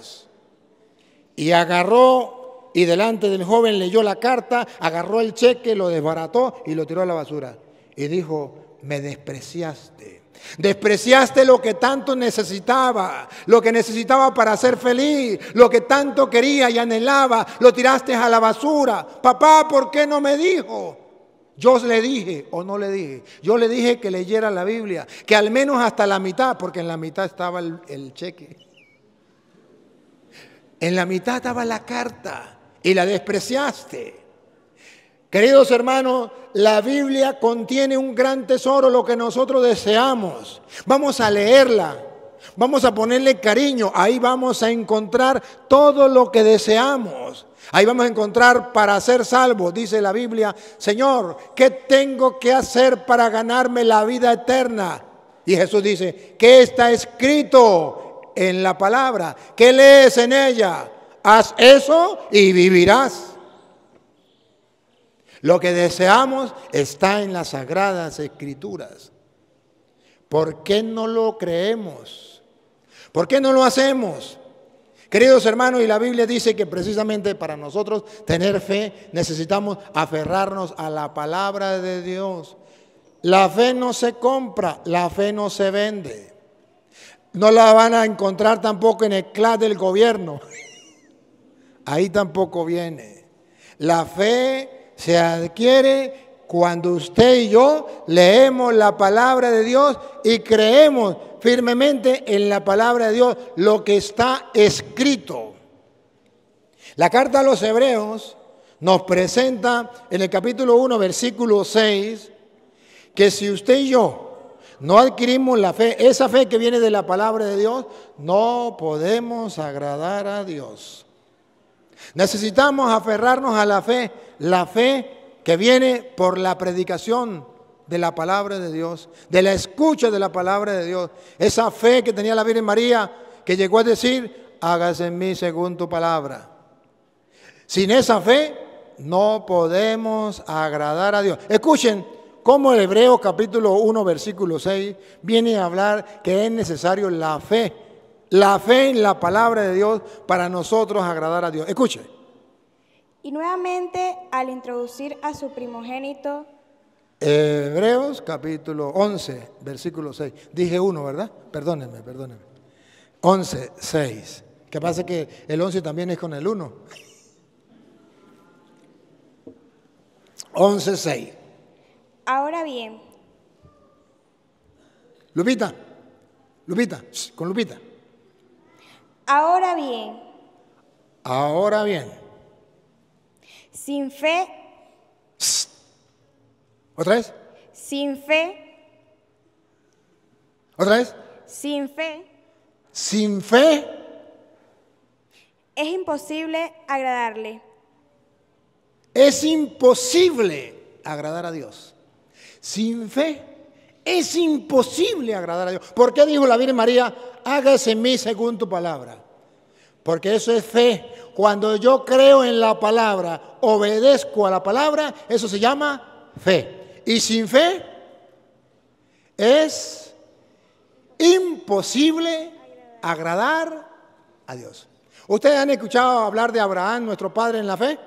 Speaker 2: Y agarró y delante del joven leyó la carta, agarró el cheque, lo desbarató y lo tiró a la basura. Y dijo, me despreciaste. Despreciaste lo que tanto necesitaba, lo que necesitaba para ser feliz, lo que tanto quería y anhelaba, lo tiraste a la basura. Papá, ¿por qué no me dijo? Yo le dije o no le dije. Yo le dije que leyera la Biblia, que al menos hasta la mitad, porque en la mitad estaba el, cheque. En la mitad estaba la carta y la despreciaste. Queridos hermanos, la Biblia contiene un gran tesoro, lo que nosotros deseamos. Vamos a leerla, vamos a ponerle cariño, ahí vamos a encontrar todo lo que deseamos. Ahí vamos a encontrar para ser salvos, dice la Biblia, Señor, ¿qué tengo que hacer para ganarme la vida eterna? Y Jesús dice, ¿qué está escrito? en la palabra. ¿Qué lees en ella? Haz eso y vivirás. Lo que deseamos está en las sagradas escrituras. ¿Por qué no lo creemos? ¿Por qué no lo hacemos? Queridos hermanos, y la Biblia dice que precisamente para nosotros tener fe necesitamos aferrarnos a la palabra de Dios. La fe no se compra, la fe no se vende. No la van a encontrar tampoco en el CLAS del gobierno. [laughs] Ahí tampoco viene. La fe se adquiere cuando usted y yo leemos la palabra de Dios y creemos firmemente en la palabra de Dios, lo que está escrito. La carta a los hebreos nos presenta en el capítulo 1, versículo 6, que si usted y yo no adquirimos la fe, esa fe que viene de la palabra de Dios, no podemos agradar a Dios. Necesitamos aferrarnos a la fe, la fe que viene por la predicación de la palabra de Dios, de la escucha de la palabra de Dios. Esa fe que tenía la Virgen María, que llegó a decir, hágase en mí según tu palabra. Sin esa fe no podemos agradar a Dios. Escuchen, como el Hebreo capítulo 1, versículo 6 viene a hablar que es necesario la fe, la fe en la palabra de Dios para nosotros agradar a Dios. Escuche.
Speaker 3: Y nuevamente al introducir a su primogénito.
Speaker 2: Hebreos capítulo 11, versículo 6. Dije 1, ¿verdad? Perdónenme, perdónenme. 11, 6. Que pasa que el 11 también es con el 1. 11, 6.
Speaker 3: Ahora bien.
Speaker 2: Lupita, Lupita, con Lupita.
Speaker 3: Ahora bien.
Speaker 2: Ahora bien.
Speaker 3: Sin fe. ¿Otra vez? Sin fe. ¿Otra vez? Sin fe.
Speaker 2: Sin fe.
Speaker 3: Es imposible agradarle.
Speaker 2: Es imposible agradar a Dios. Sin fe es imposible agradar a Dios. ¿Por qué dijo la Virgen María, hágase en mí según tu palabra? Porque eso es fe. Cuando yo creo en la palabra, obedezco a la palabra, eso se llama fe. Y sin fe es imposible agradar a Dios. ¿Ustedes han escuchado hablar de Abraham, nuestro padre en la fe?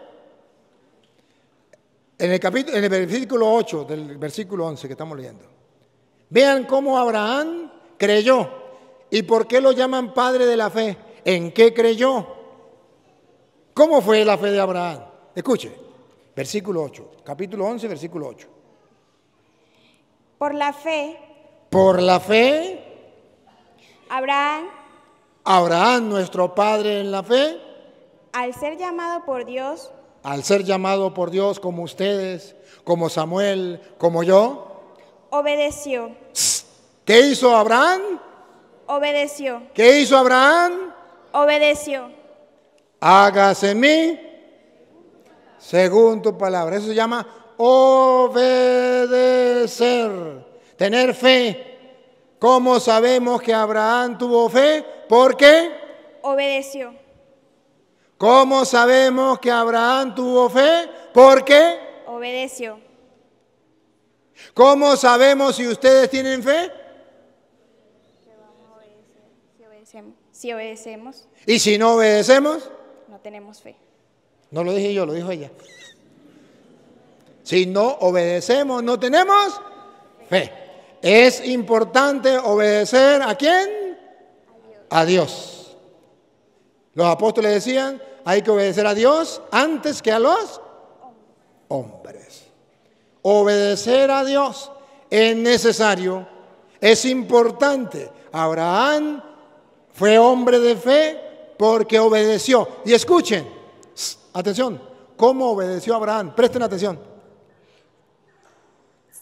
Speaker 2: en el, capítulo, en el versículo 8 del versículo 11 que estamos leyendo. Vean cómo Abraham creyó y por qué lo llaman padre de la fe. ¿En qué creyó? ¿Cómo fue la fe de Abraham? Escuche, versículo 8, capítulo 11, versículo 8.
Speaker 3: Por la fe.
Speaker 2: Por la fe.
Speaker 3: Abraham.
Speaker 2: Abraham, nuestro padre en la fe.
Speaker 3: Al ser llamado por Dios
Speaker 2: al ser llamado por Dios como ustedes, como Samuel, como yo?
Speaker 3: Obedeció.
Speaker 2: ¿Qué hizo Abraham?
Speaker 3: Obedeció.
Speaker 2: ¿Qué hizo Abraham?
Speaker 3: Obedeció.
Speaker 2: Hágase en mí según tu palabra. Eso se llama obedecer, tener fe. ¿Cómo sabemos que Abraham tuvo fe? Porque
Speaker 3: obedeció.
Speaker 2: ¿Cómo sabemos que Abraham tuvo fe? Porque
Speaker 3: obedeció.
Speaker 2: ¿Cómo sabemos si ustedes tienen fe?
Speaker 3: Si obedecemos.
Speaker 2: ¿Y si no obedecemos? No tenemos fe. No lo dije yo, lo dijo ella. Si no obedecemos, no tenemos fe. Es importante obedecer a quién? A Dios. Los apóstoles decían, hay que obedecer a Dios antes que a los hombres. Obedecer a Dios es necesario, es importante. Abraham fue hombre de fe porque obedeció. Y escuchen, atención, ¿cómo obedeció Abraham? Presten atención.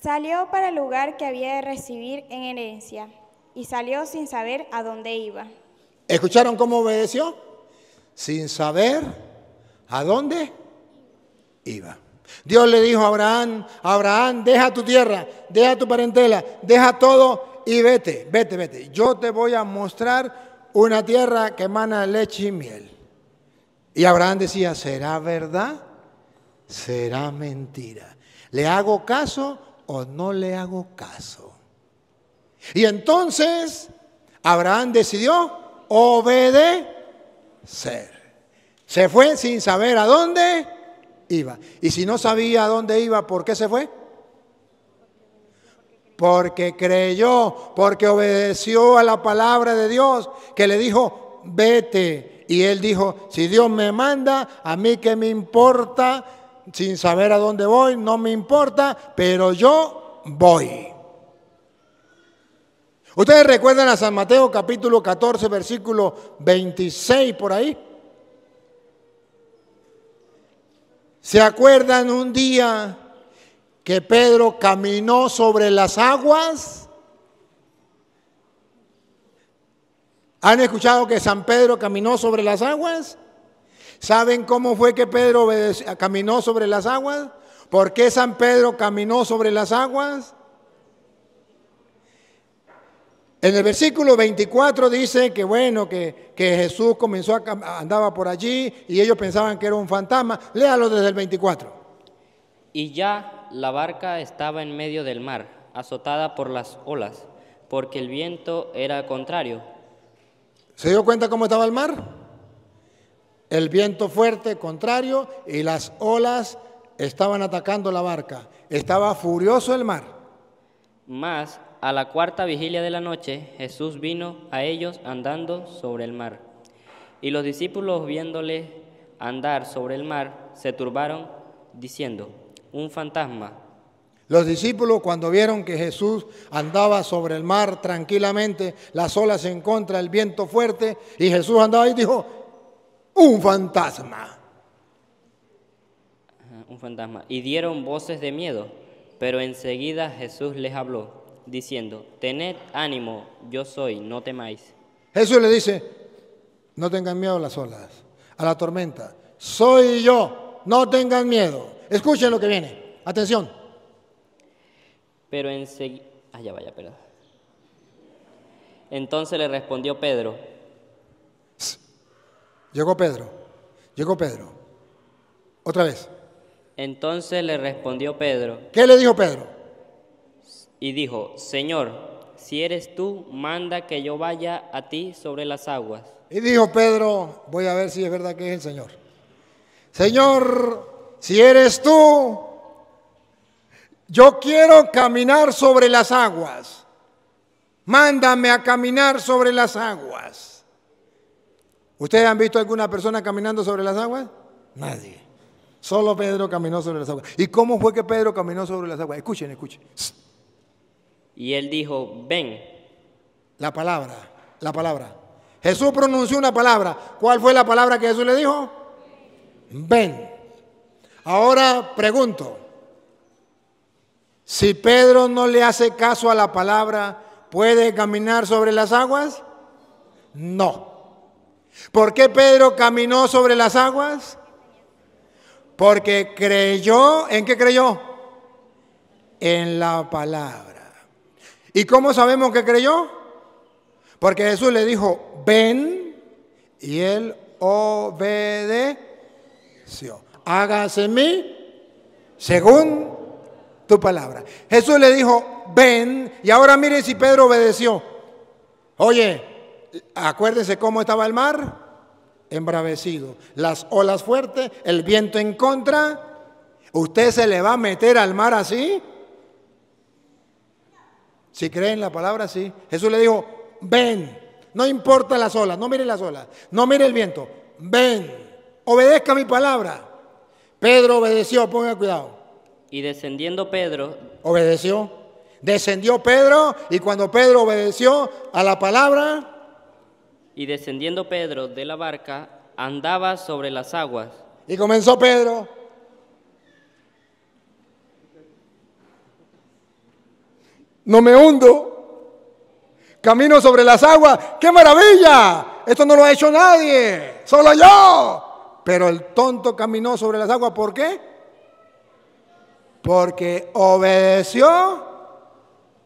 Speaker 3: Salió para el lugar que había de recibir en herencia y salió sin saber a dónde iba.
Speaker 2: ¿Escucharon cómo obedeció? sin saber a dónde iba. Dios le dijo a Abraham, Abraham, deja tu tierra, deja tu parentela, deja todo y vete, vete, vete. Yo te voy a mostrar una tierra que emana leche y miel. Y Abraham decía, ¿será verdad? ¿Será mentira? ¿Le hago caso o no le hago caso? Y entonces Abraham decidió obedecer ser. Se fue sin saber a dónde iba. Y si no sabía a dónde iba, ¿por qué se fue? Porque creyó, porque obedeció a la palabra de Dios que le dijo, vete. Y él dijo, si Dios me manda, a mí que me importa, sin saber a dónde voy, no me importa, pero yo voy. Ustedes recuerdan a San Mateo capítulo 14, versículo 26 por ahí. ¿Se acuerdan un día que Pedro caminó sobre las aguas? ¿Han escuchado que San Pedro caminó sobre las aguas? ¿Saben cómo fue que Pedro caminó sobre las aguas? ¿Por qué San Pedro caminó sobre las aguas? En el versículo 24 dice que bueno, que, Jesús comenzó a, andaba por allí y ellos pensaban que era un fantasma. Léalo desde el 24.
Speaker 4: Y ya la barca estaba en medio del mar, azotada por las olas, porque el viento era
Speaker 2: contrario. ¿Se dio cuenta cómo estaba el mar? El viento fuerte, contrario, y las olas estaban atacando la barca. Estaba furioso el mar.
Speaker 4: Más. A la cuarta vigilia de la noche Jesús vino a ellos andando sobre el mar. Y los discípulos viéndole andar sobre el mar se turbaron diciendo, un fantasma.
Speaker 2: Los discípulos cuando vieron que Jesús andaba sobre el mar tranquilamente, las olas en contra, el viento fuerte, y Jesús andaba y dijo, un fantasma.
Speaker 4: Un fantasma. Y dieron voces de miedo, pero enseguida Jesús les habló diciendo, tened ánimo, yo soy,
Speaker 2: no temáis. Jesús le dice, no tengan miedo a las olas, a la tormenta. Soy yo, no tengan miedo. Escuchen lo que viene. Atención.
Speaker 4: Pero en allá ah, vaya, perdón. Entonces le respondió Pedro.
Speaker 2: Llegó Pedro, llegó Pedro. Otra vez.
Speaker 4: Entonces le respondió Pedro.
Speaker 2: ¿Qué le dijo Pedro?
Speaker 4: y dijo, Señor, si eres tú, manda que yo vaya a ti sobre las aguas.
Speaker 2: Y dijo Pedro, voy a ver si es verdad que es el Señor. Señor, si eres tú, yo quiero caminar sobre las aguas. Mándame a caminar sobre las aguas. ¿Ustedes han visto alguna persona caminando sobre las aguas? Nadie. Solo Pedro caminó sobre las aguas. ¿Y cómo fue que Pedro caminó sobre las aguas? Escuchen, escuchen.
Speaker 4: Y él dijo, ven.
Speaker 2: La palabra, la palabra. Jesús pronunció una palabra. ¿Cuál fue la palabra que Jesús le dijo? Ven. Ahora pregunto, si Pedro no le hace caso a la palabra, ¿puede caminar sobre las aguas? No. ¿Por qué Pedro caminó sobre las aguas? Porque creyó, ¿en qué creyó? En la palabra. ¿Y cómo sabemos que creyó? Porque Jesús le dijo, ven, y él obedeció. Hágase en mí según tu palabra. Jesús le dijo, ven, y ahora mire si Pedro obedeció. Oye, acuérdense cómo estaba el mar, embravecido, las olas fuertes, el viento en contra. ¿Usted se le va a meter al mar así? Si creen la palabra, sí. Jesús le dijo, ven, no importa las olas, no mire las olas, no mire el viento, ven, obedezca mi palabra. Pedro obedeció, ponga cuidado.
Speaker 4: Y descendiendo Pedro.
Speaker 2: Obedeció. Descendió Pedro y cuando Pedro obedeció a la palabra.
Speaker 4: Y descendiendo Pedro de la barca, andaba sobre las
Speaker 2: aguas. Y comenzó Pedro No me hundo. Camino sobre las aguas. ¡Qué maravilla! Esto no lo ha hecho nadie. Solo yo. Pero el tonto caminó sobre las aguas. ¿Por qué? Porque obedeció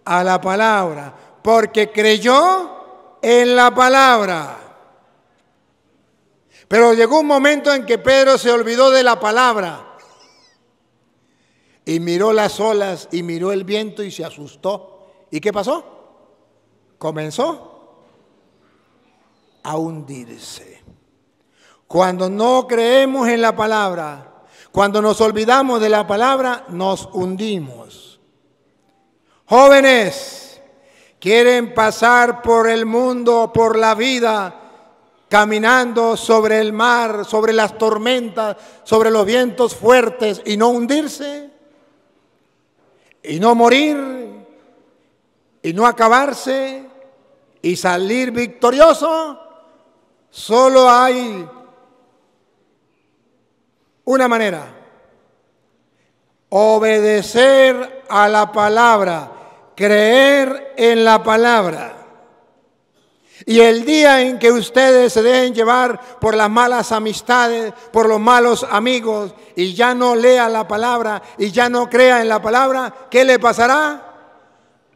Speaker 2: a la palabra. Porque creyó en la palabra. Pero llegó un momento en que Pedro se olvidó de la palabra y miró las olas y miró el viento y se asustó. ¿Y qué pasó? Comenzó a hundirse. Cuando no creemos en la palabra, cuando nos olvidamos de la palabra, nos hundimos. Jóvenes, quieren pasar por el mundo, por la vida, caminando sobre el mar, sobre las tormentas, sobre los vientos fuertes y no hundirse y no morir y no acabarse y salir victorioso, solo hay una manera. Obedecer a la palabra, creer en la palabra. Y el día en que ustedes se dejen llevar por las malas amistades, por los malos amigos, y ya no lea la palabra, y ya no crea en la palabra, ¿qué le pasará?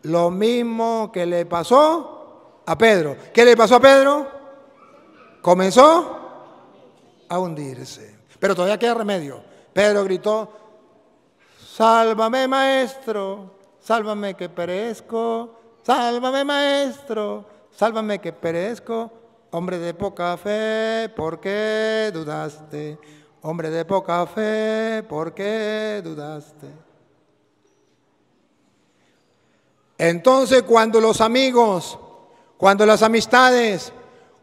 Speaker 2: Lo mismo que le pasó a Pedro. ¿Qué le pasó a Pedro? Comenzó a hundirse. Pero todavía queda remedio. Pedro gritó, sálvame maestro, sálvame que perezco, sálvame maestro, sálvame que perezco, hombre de poca fe, ¿por qué dudaste? Hombre de poca fe, ¿por qué dudaste? Entonces cuando los amigos, cuando las amistades,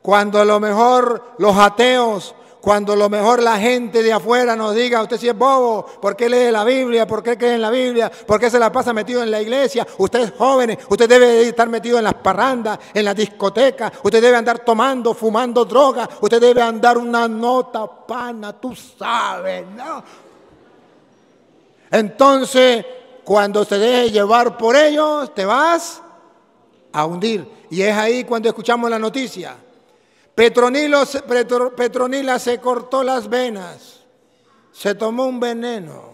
Speaker 2: cuando a lo mejor los ateos, cuando a lo mejor la gente de afuera nos diga, usted si es bobo, ¿por qué lee la Biblia? ¿Por qué cree en la Biblia? ¿Por qué se la pasa metido en la iglesia? Usted es joven, usted debe estar metido en las parrandas, en la discoteca, usted debe andar tomando, fumando droga, usted debe andar una nota pana, tú sabes, ¿no? Entonces, cuando se deje llevar por ellos, te vas a hundir. Y es ahí cuando escuchamos la noticia Petronila se cortó las venas, se tomó un veneno,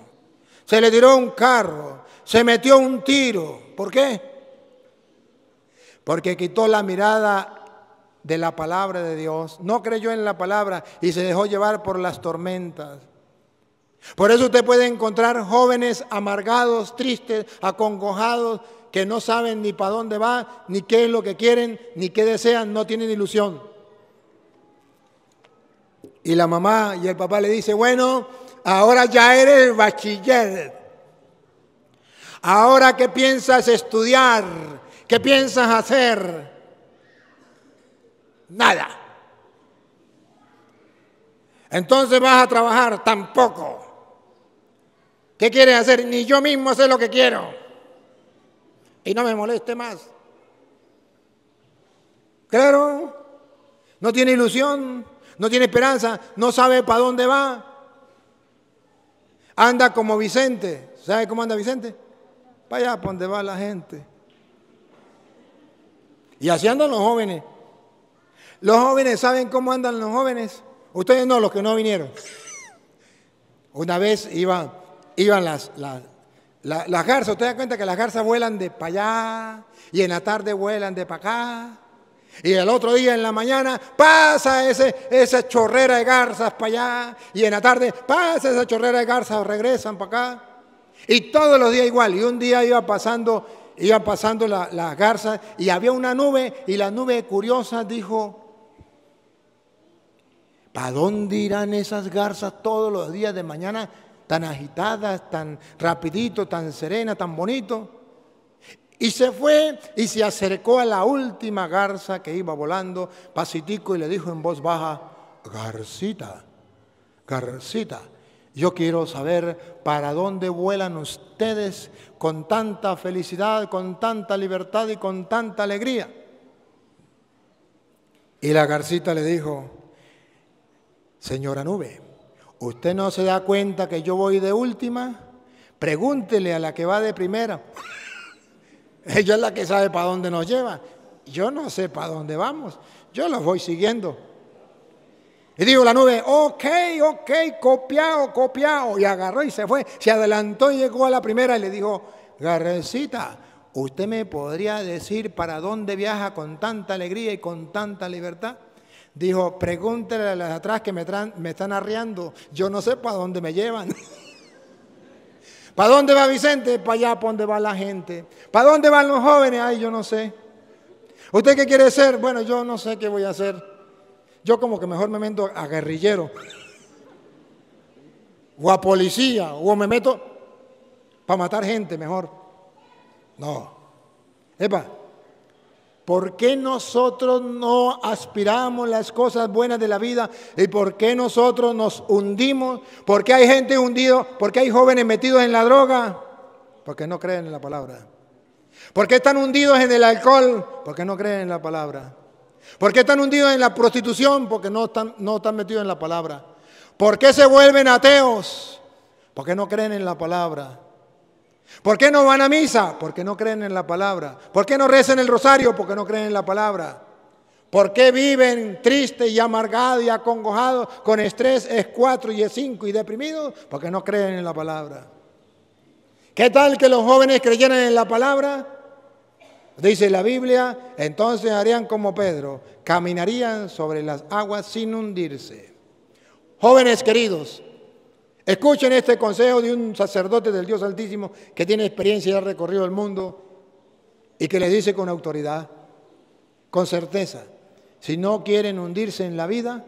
Speaker 2: se le tiró un carro, se metió un tiro. ¿Por qué? Porque quitó la mirada de la palabra de Dios, no creyó en la palabra y se dejó llevar por las tormentas. Por eso usted puede encontrar jóvenes amargados, tristes, acongojados, que no saben ni para dónde van, ni qué es lo que quieren, ni qué desean, no tienen ilusión. Y la mamá y el papá le dice, bueno, ahora ya eres bachiller. Ahora qué piensas estudiar, qué piensas hacer. Nada. Entonces vas a trabajar, tampoco. ¿Qué quieres hacer? Ni yo mismo sé lo que quiero. Y no me moleste más. Claro, no tiene ilusión no tiene esperanza, no sabe para dónde va. Anda como Vicente. ¿Sabe cómo anda Vicente? Para allá, para donde va la gente. Y así andan los jóvenes. Los jóvenes, ¿saben cómo andan los jóvenes? Ustedes no, los que no vinieron. Una vez iban, iban las, garzas. Ustedes dan cuenta que las garzas vuelan de para allá y en la tarde vuelan de para acá. Y el otro día en la mañana pasa ese, esa chorrera de garzas para allá. Y en la tarde pasa esa chorrera de garzas, regresan para acá. Y todos los días igual. Y un día iba pasando, iban pasando las garzas y había una nube. Y la nube curiosa dijo, ¿para dónde irán esas garzas todos los días de mañana tan agitadas, tan rapidito, tan serenas, tan bonito? Y se fue y se acercó a la última garza que iba volando, Pasitico, y le dijo en voz baja, Garcita, Garcita, yo quiero saber para dónde vuelan ustedes con tanta felicidad, con tanta libertad y con tanta alegría. Y la Garcita le dijo, señora nube, ¿usted no se da cuenta que yo voy de última? Pregúntele a la que va de primera. Ella es la que sabe para dónde nos lleva. Yo no sé para dónde vamos. Yo los voy siguiendo. Y digo, la nube, ok, ok, copiado, copiado. Y agarró y se fue. Se adelantó y llegó a la primera y le dijo, Garrecita, ¿usted me podría decir para dónde viaja con tanta alegría y con tanta libertad? Dijo, pregúntele a las atrás que me, me están arreando. Yo no sé para dónde me llevan. [laughs] ¿Para dónde va Vicente? Para allá, para dónde va la gente. ¿Para dónde van los jóvenes? Ay, yo no sé. ¿Usted qué quiere ser? Bueno, yo no sé qué voy a hacer. Yo como que mejor me meto a guerrillero. O a policía. O me meto para matar gente mejor. No. Epa, ¿Por qué nosotros no aspiramos las cosas buenas de la vida? ¿Y por qué nosotros nos hundimos? ¿Por qué hay gente hundida? ¿Por qué hay jóvenes metidos en la droga? Porque no creen en la palabra. ¿Por qué están hundidos en el alcohol? Porque no creen en la palabra. ¿Por qué están hundidos en la prostitución? Porque no están, no están metidos en la palabra. ¿Por qué se vuelven ateos? Porque no creen en la palabra. ¿Por qué no van a misa? Porque no creen en la palabra. ¿Por qué no recen el rosario? Porque no creen en la palabra. ¿Por qué viven triste y amargado y acongojado con estrés es cuatro y es cinco y deprimidos? Porque no creen en la palabra. ¿Qué tal que los jóvenes creyeran en la palabra? Dice la Biblia, entonces harían como Pedro, caminarían sobre las aguas sin hundirse. Jóvenes queridos, Escuchen este consejo de un sacerdote del Dios Altísimo que tiene experiencia y ha recorrido el mundo y que le dice con autoridad, con certeza, si no quieren hundirse en la vida,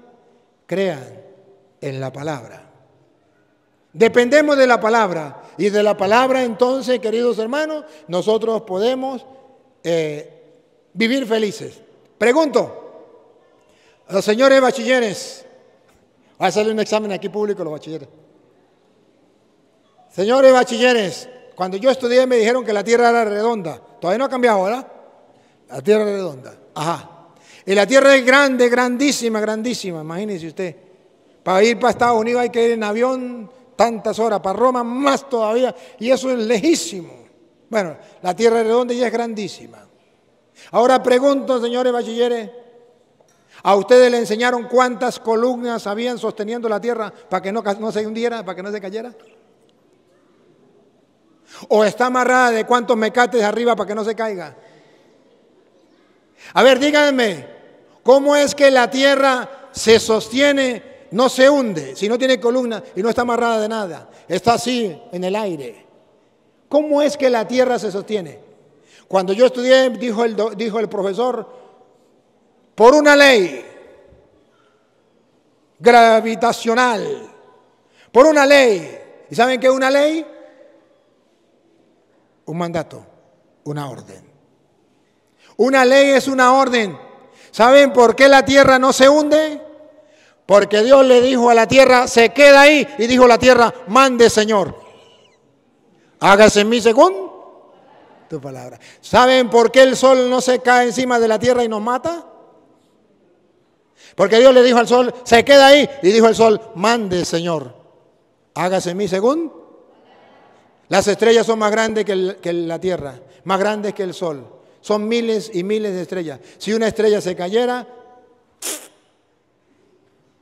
Speaker 2: crean en la palabra. Dependemos de la palabra y de la palabra entonces, queridos hermanos, nosotros podemos eh, vivir felices. Pregunto, los señores bachilleres, va a salir un examen aquí público los bachilleres. Señores bachilleres, cuando yo estudié me dijeron que la Tierra era redonda. Todavía no ha cambiado, ¿verdad? La Tierra es redonda. Ajá. Y la Tierra es grande, grandísima, grandísima. Imagínense usted. Para ir para Estados Unidos hay que ir en avión tantas horas. Para Roma más todavía. Y eso es lejísimo. Bueno, la Tierra es redonda y es grandísima. Ahora pregunto, señores bachilleres. ¿A ustedes le enseñaron cuántas columnas habían sosteniendo la Tierra para que no, no se hundiera, para que no se cayera? ¿O está amarrada de cuántos mecates arriba para que no se caiga? A ver, díganme, ¿cómo es que la tierra se sostiene, no se hunde, si no tiene columna y no está amarrada de nada? Está así en el aire. ¿Cómo es que la tierra se sostiene? Cuando yo estudié, dijo el, dijo el profesor, por una ley gravitacional, por una ley. ¿Y saben qué es una ley? un mandato, una orden. Una ley es una orden. ¿Saben por qué la tierra no se hunde? Porque Dios le dijo a la tierra, se queda ahí. Y dijo la tierra, mande Señor. Hágase en mí según tu palabra. ¿Saben por qué el sol no se cae encima de la tierra y nos mata? Porque Dios le dijo al sol, se queda ahí. Y dijo el sol, mande Señor. Hágase en mí según las estrellas son más grandes que, la Tierra, más grandes que el Sol. Son miles y miles de estrellas. Si una estrella se cayera,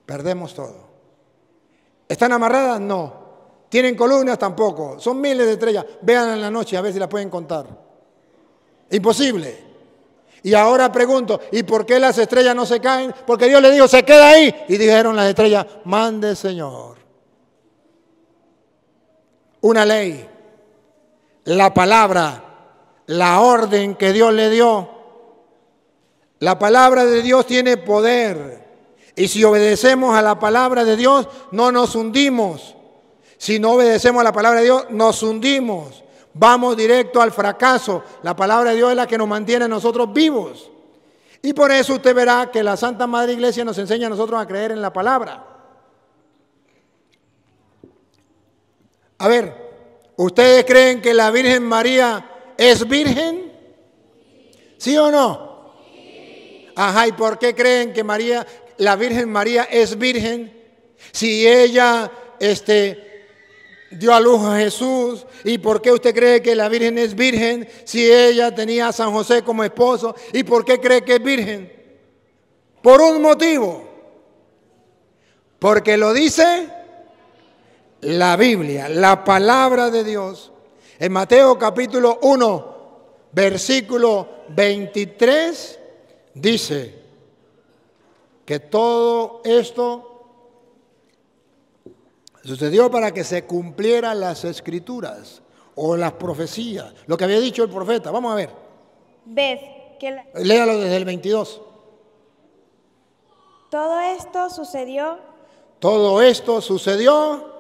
Speaker 2: perdemos todo. ¿Están amarradas? No. ¿Tienen columnas? Tampoco. Son miles de estrellas. Vean en la noche a ver si las pueden contar. Imposible. Y ahora pregunto, ¿y por qué las estrellas no se caen? Porque Dios le dijo, se queda ahí. Y dijeron las estrellas, mande Señor. Una ley la palabra, la orden que Dios le dio. La palabra de Dios tiene poder. Y si obedecemos a la palabra de Dios, no nos hundimos. Si no obedecemos a la palabra de Dios, nos hundimos. Vamos directo al fracaso. La palabra de Dios es la que nos mantiene a nosotros vivos. Y por eso usted verá que la Santa Madre Iglesia nos enseña a nosotros a creer en la palabra. A ver, ¿Ustedes creen que la Virgen María es virgen? ¿Sí o no? Ajá, ¿y por qué creen que María, la Virgen María es virgen? Si ella este, dio a luz a Jesús, ¿y por qué usted cree que la Virgen es virgen? Si ella tenía a San José como esposo, ¿y por qué cree que es virgen? Por un motivo. Porque lo dice la Biblia, la palabra de Dios, en Mateo capítulo 1, versículo 23, dice que todo esto sucedió para que se cumplieran las escrituras o las profecías, lo que había dicho el profeta. Vamos a ver.
Speaker 3: Ves que...
Speaker 2: Léalo desde el 22.
Speaker 3: Todo esto sucedió.
Speaker 2: Todo esto sucedió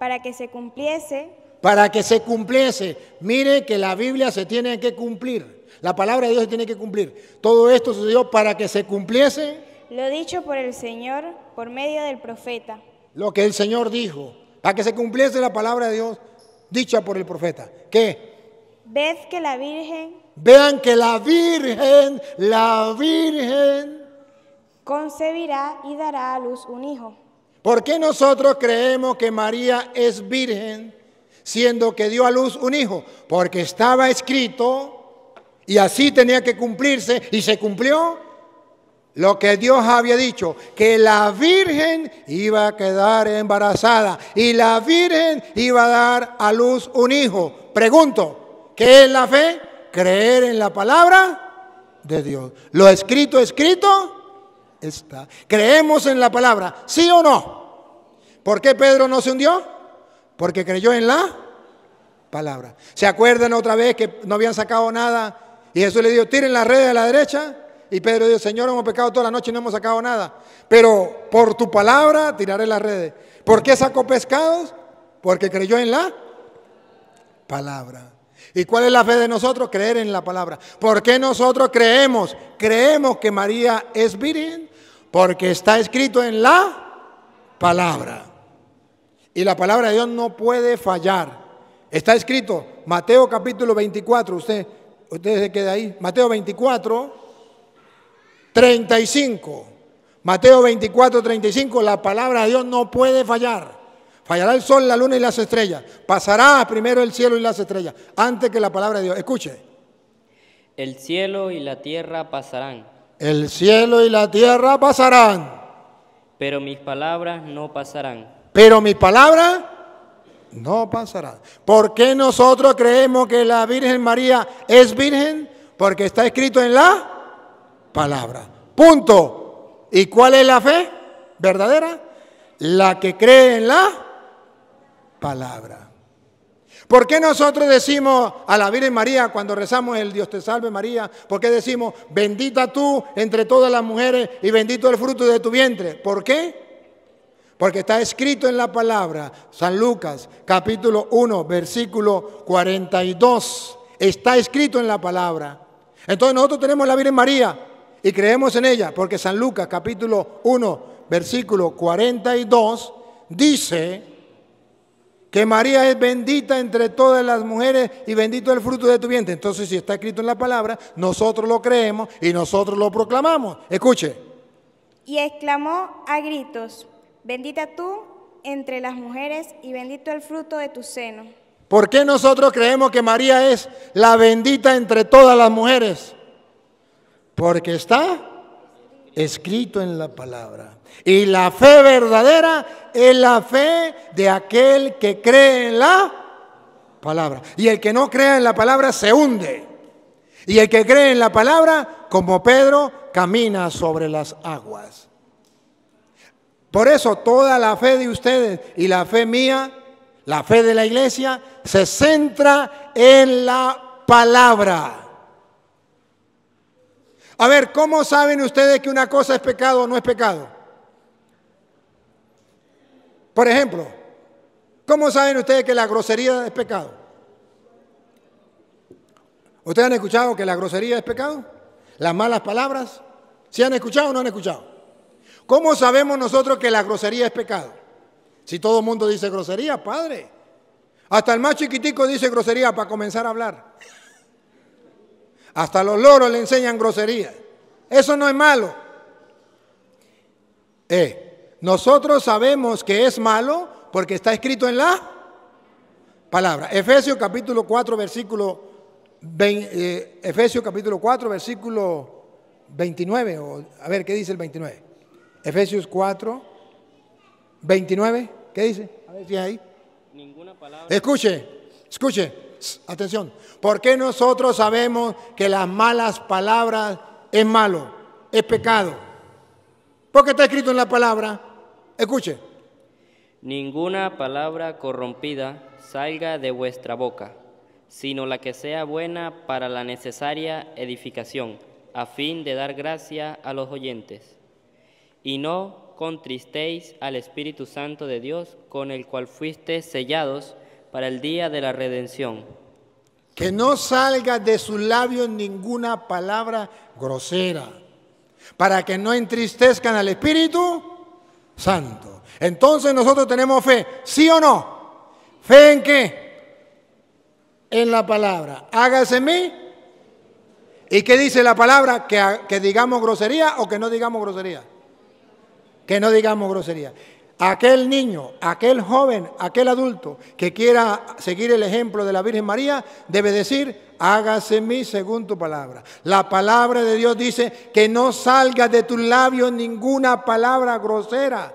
Speaker 3: para que se cumpliese.
Speaker 2: Para que se cumpliese. Mire que la Biblia se tiene que cumplir. La palabra de Dios se tiene que cumplir. Todo esto sucedió para que se cumpliese.
Speaker 3: Lo dicho por el Señor por medio del profeta.
Speaker 2: Lo que el Señor dijo. Para que se cumpliese la palabra de Dios dicha por el profeta. ¿Qué?
Speaker 3: Ved que la Virgen.
Speaker 2: Vean que la Virgen, la Virgen.
Speaker 3: Concebirá y dará a luz un hijo
Speaker 2: ¿Por qué nosotros creemos que María es virgen, siendo que dio a luz un hijo? Porque estaba escrito y así tenía que cumplirse y se cumplió lo que Dios había dicho, que la virgen iba a quedar embarazada y la virgen iba a dar a luz un hijo. Pregunto, ¿qué es la fe? Creer en la palabra de Dios. Lo escrito, escrito está. ¿Creemos en la palabra? ¿Sí o no? ¿Por qué Pedro no se hundió? Porque creyó en la palabra. ¿Se acuerdan otra vez que no habían sacado nada? Y Jesús le dijo, tiren la red a la derecha. Y Pedro dijo, Señor, hemos pecado toda la noche y no hemos sacado nada. Pero por tu palabra tiraré la red ¿Por qué sacó pescados? Porque creyó en la palabra. ¿Y cuál es la fe de nosotros? Creer en la palabra. ¿Por qué nosotros creemos? Creemos que María es virgen. Porque está escrito en la palabra. Y la palabra de Dios no puede fallar. Está escrito, Mateo capítulo 24, usted, usted se queda ahí. Mateo 24, 35. Mateo 24, 35, la palabra de Dios no puede fallar. Fallará el sol, la luna y las estrellas. Pasará primero el cielo y las estrellas, antes que la palabra de Dios. Escuche.
Speaker 4: El cielo y la tierra pasarán
Speaker 2: el cielo y la tierra pasarán.
Speaker 4: Pero mis palabras no pasarán.
Speaker 2: Pero mis palabras no pasarán. ¿Por qué nosotros creemos que la Virgen María es virgen? Porque está escrito en la palabra. Punto. ¿Y cuál es la fe verdadera? La que cree en la palabra. ¿Por qué nosotros decimos a la Virgen María cuando rezamos el Dios te salve María? ¿Por qué decimos bendita tú entre todas las mujeres y bendito el fruto de tu vientre? ¿Por qué? Porque está escrito en la palabra, San Lucas capítulo 1, versículo 42. Está escrito en la palabra. Entonces nosotros tenemos la Virgen María y creemos en ella, porque San Lucas capítulo 1, versículo 42 dice que María es bendita entre todas las mujeres y bendito el fruto de tu vientre. Entonces, si está escrito en la palabra, nosotros lo creemos y nosotros lo proclamamos. Escuche.
Speaker 3: Y exclamó a gritos, bendita tú entre las mujeres y bendito el fruto de tu seno.
Speaker 2: ¿Por qué nosotros creemos que María es la bendita entre todas las mujeres? Porque está escrito en la palabra. Y la fe verdadera es la fe de aquel que cree en la palabra. Y el que no crea en la palabra se hunde. Y el que cree en la palabra, como Pedro, camina sobre las aguas. Por eso toda la fe de ustedes y la fe mía, la fe de la iglesia, se centra en la palabra. A ver, ¿cómo saben ustedes que una cosa es pecado o no es pecado? Por ejemplo, ¿cómo saben ustedes que la grosería es pecado? ¿Ustedes han escuchado que la grosería es pecado? ¿Las malas palabras? ¿Si han escuchado o no han escuchado? ¿Cómo sabemos nosotros que la grosería es pecado? Si todo el mundo dice grosería, padre. Hasta el más chiquitico dice grosería para comenzar a hablar. Hasta los loros le enseñan grosería. Eso no es malo. Eh, nosotros sabemos que es malo porque está escrito en la palabra. Efesios capítulo 4, versículo eh, Efesios capítulo 4, versículo 29. O, a ver, ¿qué dice el 29? Efesios 4, 29. ¿Qué dice? A ver si Ninguna palabra. Escuche, escuche. Atención. ¿Por qué nosotros sabemos que las malas palabras es malo, es pecado? Porque está escrito en la palabra. Escuche.
Speaker 4: Ninguna palabra corrompida salga de vuestra boca, sino la que sea buena para la necesaria edificación, a fin de dar gracia a los oyentes. Y no contristéis al Espíritu Santo de Dios, con el cual fuiste sellados para el día de la redención.
Speaker 2: Que no salga de sus labios ninguna palabra grosera, para que no entristezcan al Espíritu Santo. Entonces nosotros tenemos fe, ¿sí o no? ¿Fe en qué? En la palabra. Hágase en mí. ¿Y qué dice la palabra? ¿Que, ¿Que digamos grosería o que no digamos grosería? Que no digamos grosería aquel niño, aquel joven, aquel adulto que quiera seguir el ejemplo de la Virgen María, debe decir, hágase mí según tu palabra. La palabra de Dios dice que no salga de tus labios ninguna palabra grosera,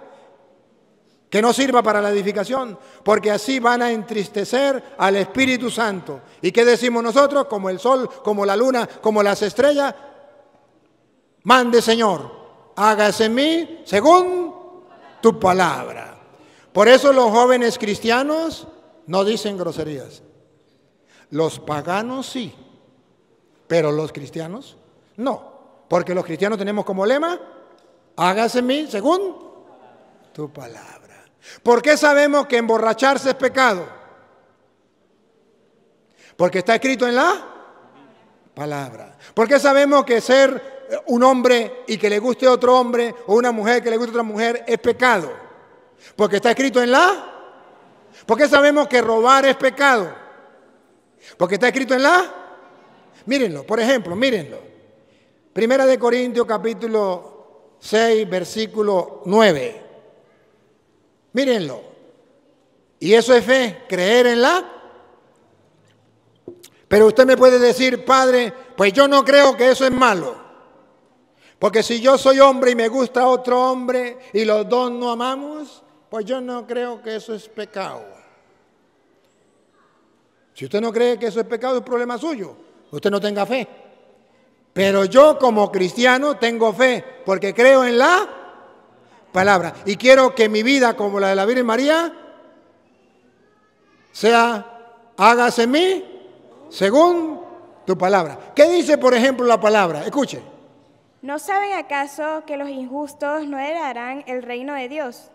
Speaker 2: que no sirva para la edificación, porque así van a entristecer al Espíritu Santo. ¿Y qué decimos nosotros? Como el sol, como la luna, como las estrellas, mande Señor, hágase en mí según tu palabra. Por eso los jóvenes cristianos no dicen groserías. Los paganos sí, pero los cristianos no. Porque los cristianos tenemos como lema, hágase mí según tu palabra. ¿Por qué sabemos que emborracharse es pecado? Porque está escrito en la palabra. ¿Por qué sabemos que ser un hombre y que le guste otro hombre o una mujer que le guste otra mujer es pecado. Porque está escrito en la... Porque sabemos que robar es pecado? Porque está escrito en la... Mírenlo, por ejemplo, mírenlo. Primera de Corintios capítulo 6, versículo 9. Mírenlo. Y eso es fe, creer en la... Pero usted me puede decir, padre, pues yo no creo que eso es malo. Porque si yo soy hombre y me gusta otro hombre y los dos no amamos, pues yo no creo que eso es pecado. Si usted no cree que eso es pecado, es problema suyo. Usted no tenga fe. Pero yo como cristiano tengo fe porque creo en la palabra. Y quiero que mi vida como la de la Virgen María sea, hágase en mí según tu palabra. ¿Qué dice, por ejemplo, la palabra? Escuche.
Speaker 3: ¿No saben acaso que los injustos no heredarán el reino de Dios?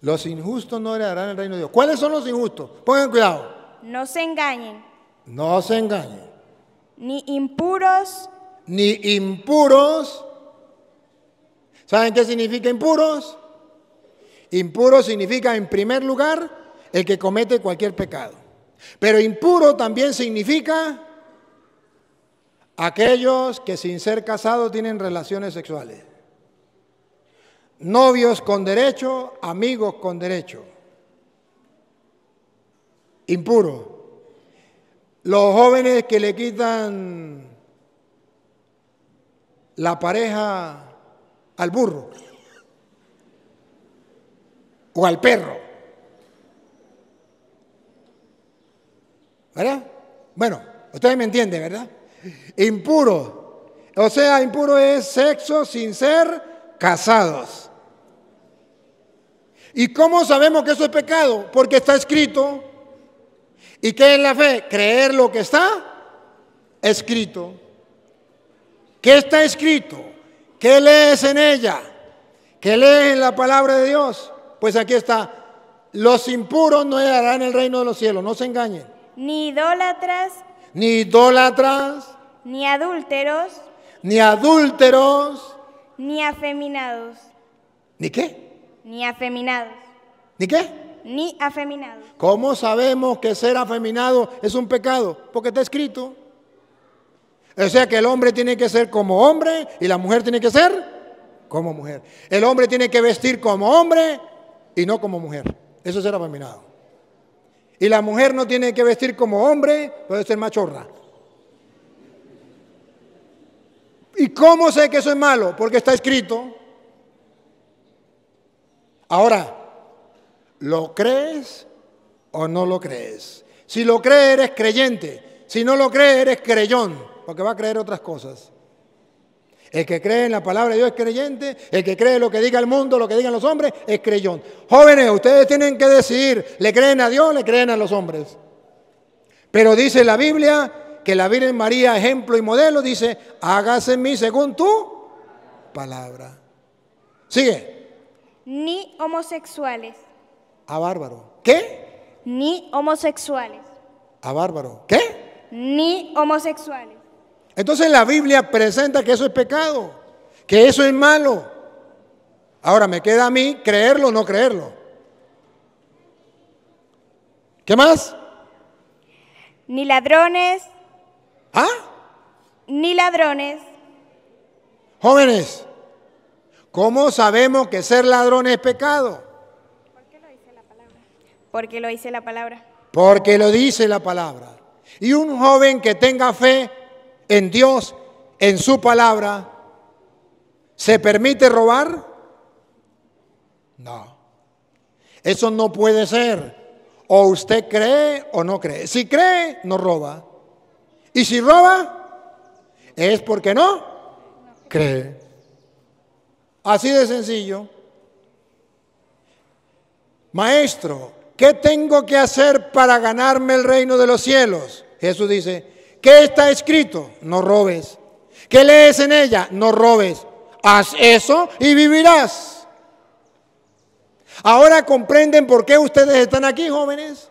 Speaker 2: Los injustos no heredarán el reino de Dios. ¿Cuáles son los injustos? Pongan cuidado.
Speaker 3: No se engañen.
Speaker 2: No se engañen. Ni impuros. Ni impuros. ¿Saben qué significa impuros? Impuro significa en primer lugar el que comete cualquier pecado. Pero impuro también significa Aquellos que sin ser casados tienen relaciones sexuales. Novios con derecho, amigos con derecho. Impuro. Los jóvenes que le quitan la pareja al burro o al perro. ¿Verdad? Bueno, ustedes me entienden, ¿verdad? impuro. O sea, impuro es sexo sin ser casados. ¿Y cómo sabemos que eso es pecado? Porque está escrito. ¿Y qué es la fe? Creer lo que está escrito. ¿Qué está escrito? ¿Qué lees en ella? ¿Qué lees en la palabra de Dios? Pues aquí está. Los impuros no heredarán el reino de los cielos, no se engañen. Ni idólatras. Ni idólatras
Speaker 3: ni adúlteros,
Speaker 2: ni adúlteros,
Speaker 3: ni afeminados. ¿Ni qué? Ni afeminados. ¿Ni qué? Ni afeminados.
Speaker 2: ¿Cómo sabemos que ser afeminado es un pecado? Porque está escrito. O sea que el hombre tiene que ser como hombre y la mujer tiene que ser como mujer. El hombre tiene que vestir como hombre y no como mujer. Eso es ser afeminado. Y la mujer no tiene que vestir como hombre, puede ser machorra. ¿Y cómo sé que eso es malo? Porque está escrito. Ahora, ¿lo crees o no lo crees? Si lo crees, eres creyente. Si no lo crees, eres creyón, porque va a creer otras cosas. El que cree en la palabra de Dios es creyente, el que cree lo que diga el mundo, lo que digan los hombres, es creyón. Jóvenes, ustedes tienen que decidir, ¿le creen a Dios, le creen a los hombres? Pero dice la Biblia que la Virgen María, ejemplo y modelo, dice, hágase en mí según tu palabra. Sigue.
Speaker 3: Ni homosexuales.
Speaker 2: A bárbaro. ¿Qué?
Speaker 3: Ni homosexuales.
Speaker 2: A bárbaro.
Speaker 3: ¿Qué? Ni homosexuales.
Speaker 2: Entonces la Biblia presenta que eso es pecado, que eso es malo. Ahora me queda a mí creerlo o no creerlo. ¿Qué más?
Speaker 3: Ni ladrones, ¿Ah? Ni ladrones.
Speaker 2: Jóvenes, ¿cómo sabemos que ser ladrón es pecado? Porque lo
Speaker 3: dice la palabra. Porque lo dice la palabra.
Speaker 2: Porque lo dice la palabra. Y un joven que tenga fe en Dios, en su palabra, ¿se permite robar? No. Eso no puede ser. O usted cree o no cree. Si cree, no roba. Y si roba, es porque no cree. Así de sencillo. Maestro, ¿qué tengo que hacer para ganarme el reino de los cielos? Jesús dice, ¿qué está escrito? No robes. ¿Qué lees en ella? No robes. Haz eso y vivirás. Ahora comprenden por qué ustedes están aquí, jóvenes.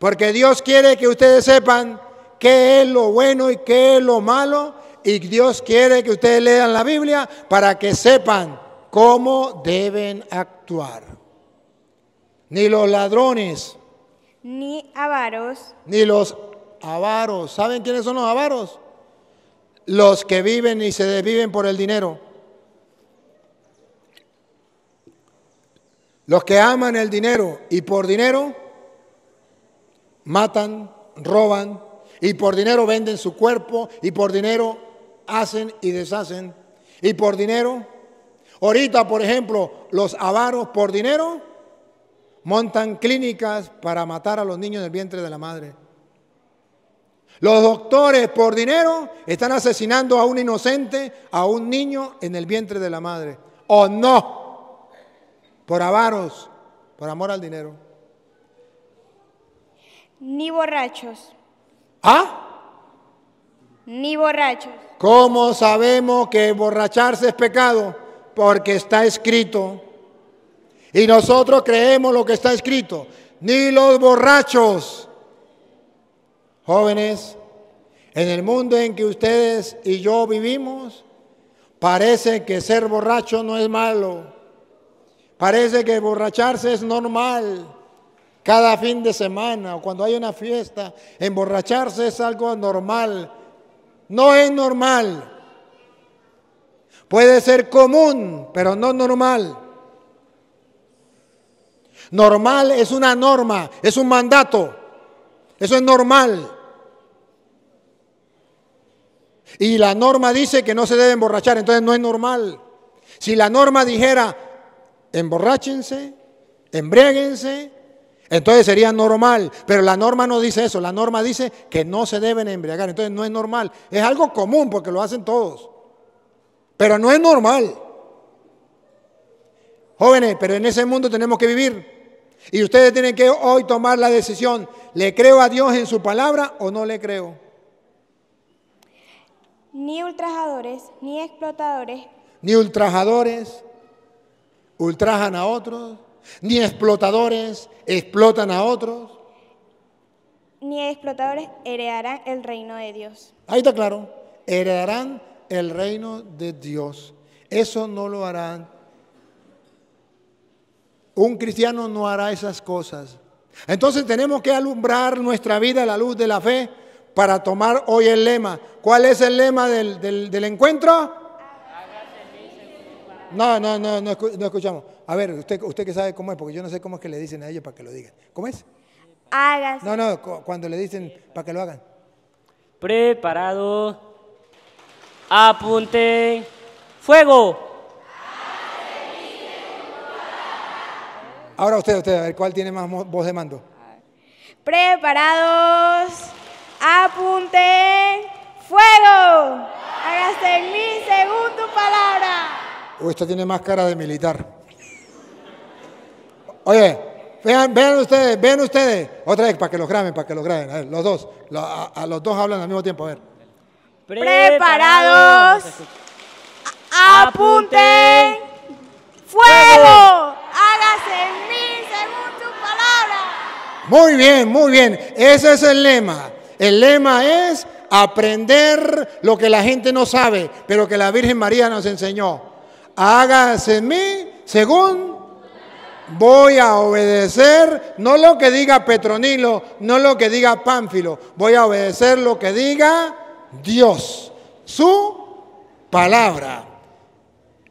Speaker 2: Porque Dios quiere que ustedes sepan qué es lo bueno y qué es lo malo. Y Dios quiere que ustedes lean la Biblia para que sepan cómo deben actuar. Ni los ladrones.
Speaker 3: Ni avaros.
Speaker 2: Ni los avaros. ¿Saben quiénes son los avaros? Los que viven y se desviven por el dinero. Los que aman el dinero y por dinero matan, roban, y por dinero venden su cuerpo y por dinero hacen y deshacen. Y por dinero, ahorita por ejemplo, los avaros por dinero montan clínicas para matar a los niños en el vientre de la madre. Los doctores por dinero están asesinando a un inocente, a un niño en el vientre de la madre. ¿O no? Por avaros, por amor al dinero.
Speaker 3: Ni borrachos,
Speaker 2: ¿Ah?
Speaker 3: Ni borrachos.
Speaker 2: ¿Cómo sabemos que borracharse es pecado? Porque está escrito. Y nosotros creemos lo que está escrito. Ni los borrachos. Jóvenes, en el mundo en que ustedes y yo vivimos, parece que ser borracho no es malo. Parece que borracharse es normal cada fin de semana o cuando hay una fiesta, emborracharse es algo normal. No es normal. Puede ser común, pero no normal. Normal es una norma, es un mandato. Eso es normal. Y la norma dice que no se debe emborrachar, entonces no es normal. Si la norma dijera, emborráchense, embriáguense, entonces sería normal, pero la norma no dice eso, la norma dice que no se deben embriagar, entonces no es normal, es algo común porque lo hacen todos, pero no es normal. Jóvenes, pero en ese mundo tenemos que vivir y ustedes tienen que hoy tomar la decisión, ¿le creo a Dios en su palabra o no le creo?
Speaker 3: Ni ultrajadores, ni explotadores.
Speaker 2: Ni ultrajadores, ultrajan a otros, ni explotadores explotan a otros.
Speaker 3: Ni explotadores heredarán el reino de Dios.
Speaker 2: Ahí está claro. Heredarán el reino de Dios. Eso no lo harán. Un cristiano no hará esas cosas. Entonces tenemos que alumbrar nuestra vida a la luz de la fe para tomar hoy el lema. ¿Cuál es el lema del, encuentro? no, no, no, no escuchamos. A ver, usted, usted que sabe cómo es, porque yo no sé cómo es que le dicen a ellos para que lo digan. ¿Cómo es? Hágase. No, no, cuando le dicen para que lo hagan. Preparados, Apunte. Fuego. Ahora usted, usted, a ver, ¿cuál tiene más voz de mando?
Speaker 3: Preparados. apunte, Fuego. Hágase en mi segundo palabra.
Speaker 2: Usted tiene más cara de militar. Oye, vean, ustedes, vean ustedes. Otra vez, para que lo graben, para que lo graben. A ver, los dos. A, los dos hablan al mismo tiempo, a ver.
Speaker 3: Preparados. Apunten. ¡Fuego! ¡Hágase en mí según tu palabra!
Speaker 2: Muy bien, muy bien. Ese es el lema. El lema es aprender lo que la gente no sabe, pero que la Virgen María nos enseñó. Hágase en mí según voy a obedecer no lo que diga Petronilo, no lo que diga Pánfilo, voy a obedecer lo que diga Dios, su palabra.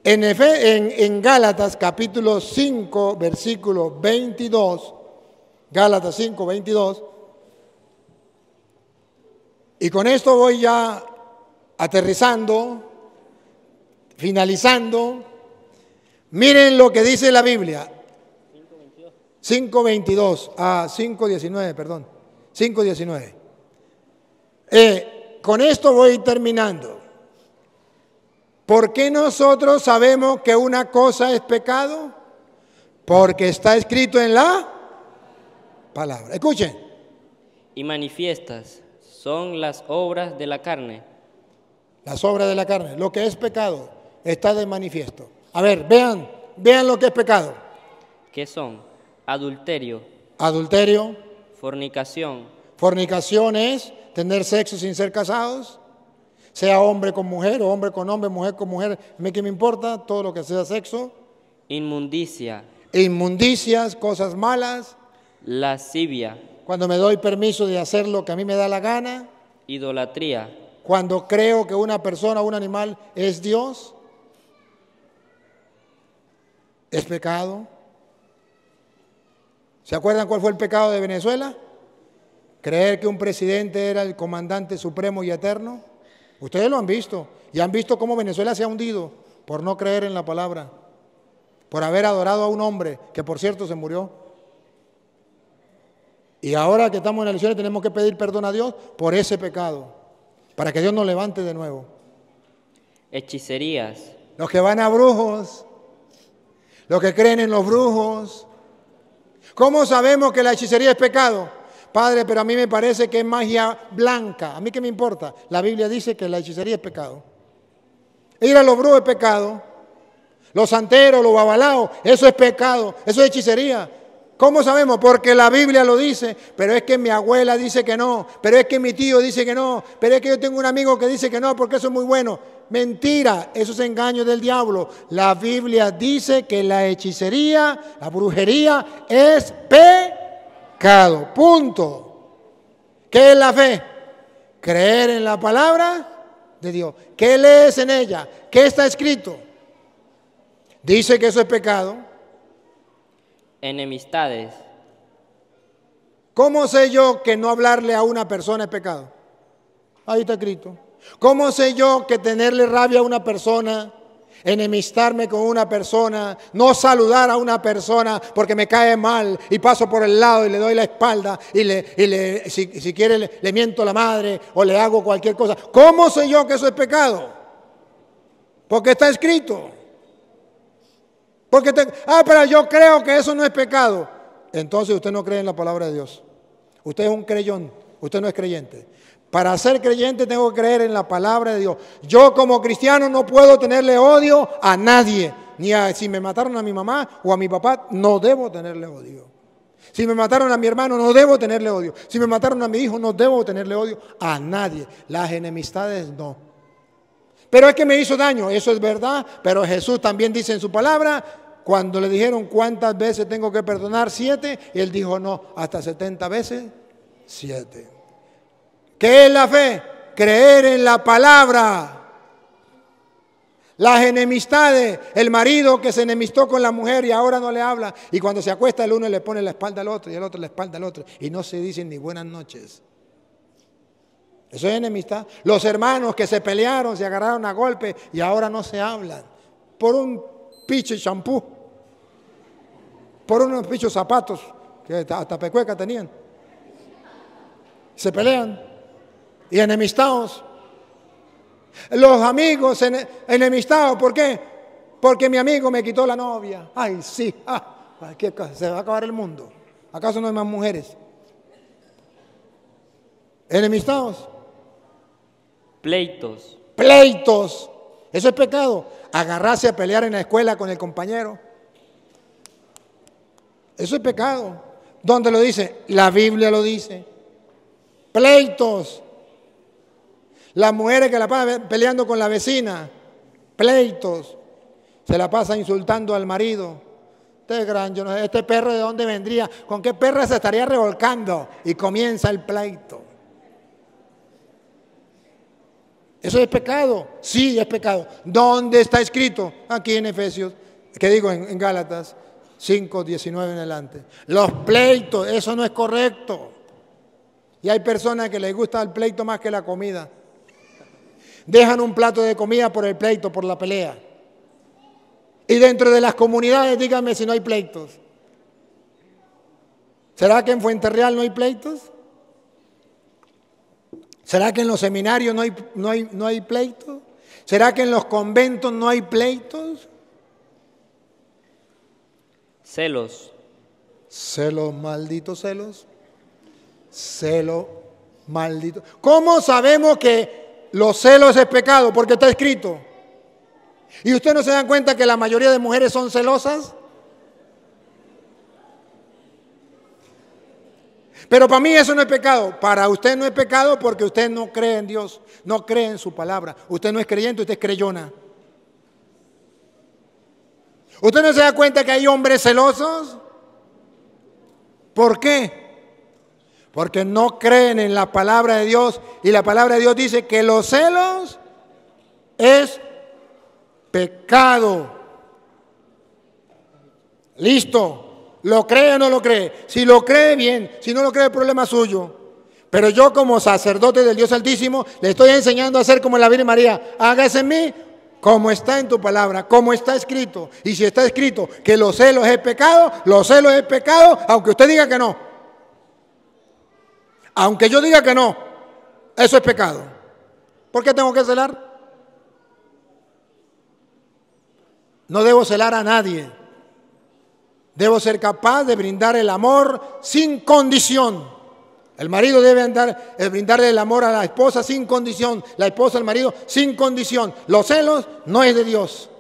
Speaker 2: En, en, Gálatas capítulo 5, versículo 22, Gálatas 5, 22, y con esto voy ya aterrizando, finalizando. Miren lo que dice la Biblia. 5.22 a 5.19, perdón. 5.19. Eh, con esto voy terminando. ¿Por qué nosotros sabemos que una cosa es pecado? Porque está escrito en la palabra. Escuchen.
Speaker 4: Y manifiestas son las obras de la
Speaker 2: carne. Las obras de la carne. Lo que es pecado está de manifiesto. A ver, vean, vean lo que es pecado.
Speaker 4: ¿Qué son? Adulterio.
Speaker 2: Adulterio.
Speaker 4: Fornicación.
Speaker 2: Fornicación es tener sexo sin ser casados, sea hombre con mujer, o hombre con hombre, mujer con mujer, ¿me que me importa? Todo lo que sea sexo.
Speaker 4: Inmundicia.
Speaker 2: Inmundicias, cosas malas.
Speaker 4: Lascivia.
Speaker 2: Cuando me doy permiso de hacer lo que a mí me da la gana.
Speaker 4: Idolatría.
Speaker 2: Cuando creo que una persona o un animal es Dios. Es pecado. ¿Se acuerdan cuál fue el pecado de Venezuela? Creer que un presidente era el comandante supremo y eterno. Ustedes lo han visto y han visto cómo Venezuela se ha hundido por no creer en la palabra, por haber adorado a un hombre que por cierto se murió. Y ahora que estamos en elecciones tenemos que pedir perdón a Dios por ese pecado, para que Dios nos levante de nuevo.
Speaker 4: Hechicerías.
Speaker 2: Los que van a brujos, los que creen en los brujos, ¿Cómo sabemos que la hechicería es pecado? Padre, pero a mí me parece que es magia blanca. ¿A mí qué me importa? La Biblia dice que la hechicería es pecado. Ir a los brujos es pecado. Los santeros, los babalaos, eso es pecado. Eso es hechicería. ¿Cómo sabemos? Porque la Biblia lo dice, pero es que mi abuela dice que no, pero es que mi tío dice que no, pero es que yo tengo un amigo que dice que no porque eso es muy bueno mentira, eso es engaño del diablo. La Biblia dice que la hechicería, la brujería es pecado. Punto. ¿Qué es la fe? Creer en la palabra de Dios. ¿Qué lees en ella? ¿Qué está escrito? Dice que eso es pecado.
Speaker 4: Enemistades.
Speaker 2: ¿Cómo sé yo que no hablarle a una persona es pecado? Ahí está escrito. ¿Cómo sé yo que tenerle rabia a una persona, enemistarme con una persona, no saludar a una persona porque me cae mal y paso por el lado y le doy la espalda y, le, si, quiere le, miento la madre o le hago cualquier cosa? ¿Cómo sé yo que eso es pecado? Porque está escrito. Porque ah, pero yo creo que eso no es pecado. Entonces usted no cree en la palabra de Dios. Usted es un creyón, usted no es creyente. Para ser creyente tengo que creer en la palabra de Dios. Yo como cristiano no puedo tenerle odio a nadie. Ni si me mataron a mi mamá o a mi papá, no debo tenerle odio. Si me mataron a mi hermano, no debo tenerle odio. Si me mataron a mi hijo, no debo tenerle odio a nadie. Las enemistades no. Pero es que me hizo daño, eso es verdad. Pero Jesús también dice en su palabra, cuando le dijeron cuántas veces tengo que perdonar, siete, él dijo no, hasta setenta veces, siete. ¿Qué es la fe? Creer en la palabra. Las enemistades, el marido que se enemistó con la mujer y ahora no le habla, y cuando se acuesta el uno le pone la espalda al otro y el otro la espalda al otro, y no se dicen ni buenas noches. Eso es enemistad. Los hermanos que se pelearon, se agarraron a golpe y ahora no se hablan. Por un picho y champú, por unos pichos zapatos, que hasta pecueca tenían. Se pelean y enemistados. Los amigos enemistados, ¿por qué? Porque mi amigo me quitó la novia. Ay, sí, ah, se va a acabar el mundo. ¿Acaso no hay más mujeres? Enemistados.
Speaker 4: Pleitos.
Speaker 2: Pleitos. Eso es pecado. Agarrarse a pelear en la escuela con el compañero. Eso es pecado. ¿Dónde lo dice? La Biblia lo dice. Pleitos. Las mujeres que la pasan peleando con la vecina, pleitos, se la pasa insultando al marido. Este gran, yo este perro de dónde vendría, con qué perra se estaría revolcando y comienza el pleito. Eso es pecado, sí es pecado. ¿Dónde está escrito? Aquí en Efesios, que digo en, en Gálatas 5, 19 en adelante. Los pleitos, eso no es correcto. Y hay personas que les gusta el pleito más que la comida dejan un plato de comida por el pleito, por la pelea. Y dentro de las comunidades, díganme si no hay pleitos. ¿Será que en Fuente Real no hay pleitos? ¿Será que en los seminarios no hay, no hay, no hay pleitos? ¿Será que en los conventos no hay pleitos? Celos. Celos, malditos celos. Celos, malditos. ¿Cómo sabemos que los celos es pecado porque está escrito. ¿Y usted no se da cuenta que la mayoría de mujeres son celosas? Pero para mí eso no es pecado. Para usted no es pecado porque usted no cree en Dios, no cree en su palabra. Usted no es creyente, usted es creyona. ¿Usted no se da cuenta que hay hombres celosos? ¿Por qué? porque no creen en la palabra de Dios. Y la palabra de Dios dice que los celos es pecado. Listo. ¿Lo cree o no lo cree? Si lo cree, bien. Si no lo cree, el problema suyo. Pero yo como sacerdote del Dios Altísimo le estoy enseñando a hacer como la Virgen María. Hágase en mí como está en tu palabra, como está escrito. Y si está escrito que los celos es pecado, los celos es pecado, aunque usted diga que no. Aunque yo diga que no, eso es pecado. ¿Por qué tengo que celar? No debo celar a nadie. Debo ser capaz de brindar el amor sin condición. El marido debe andar, eh, brindarle el amor a la esposa sin condición, la esposa al marido sin condición. Los celos no es de Dios.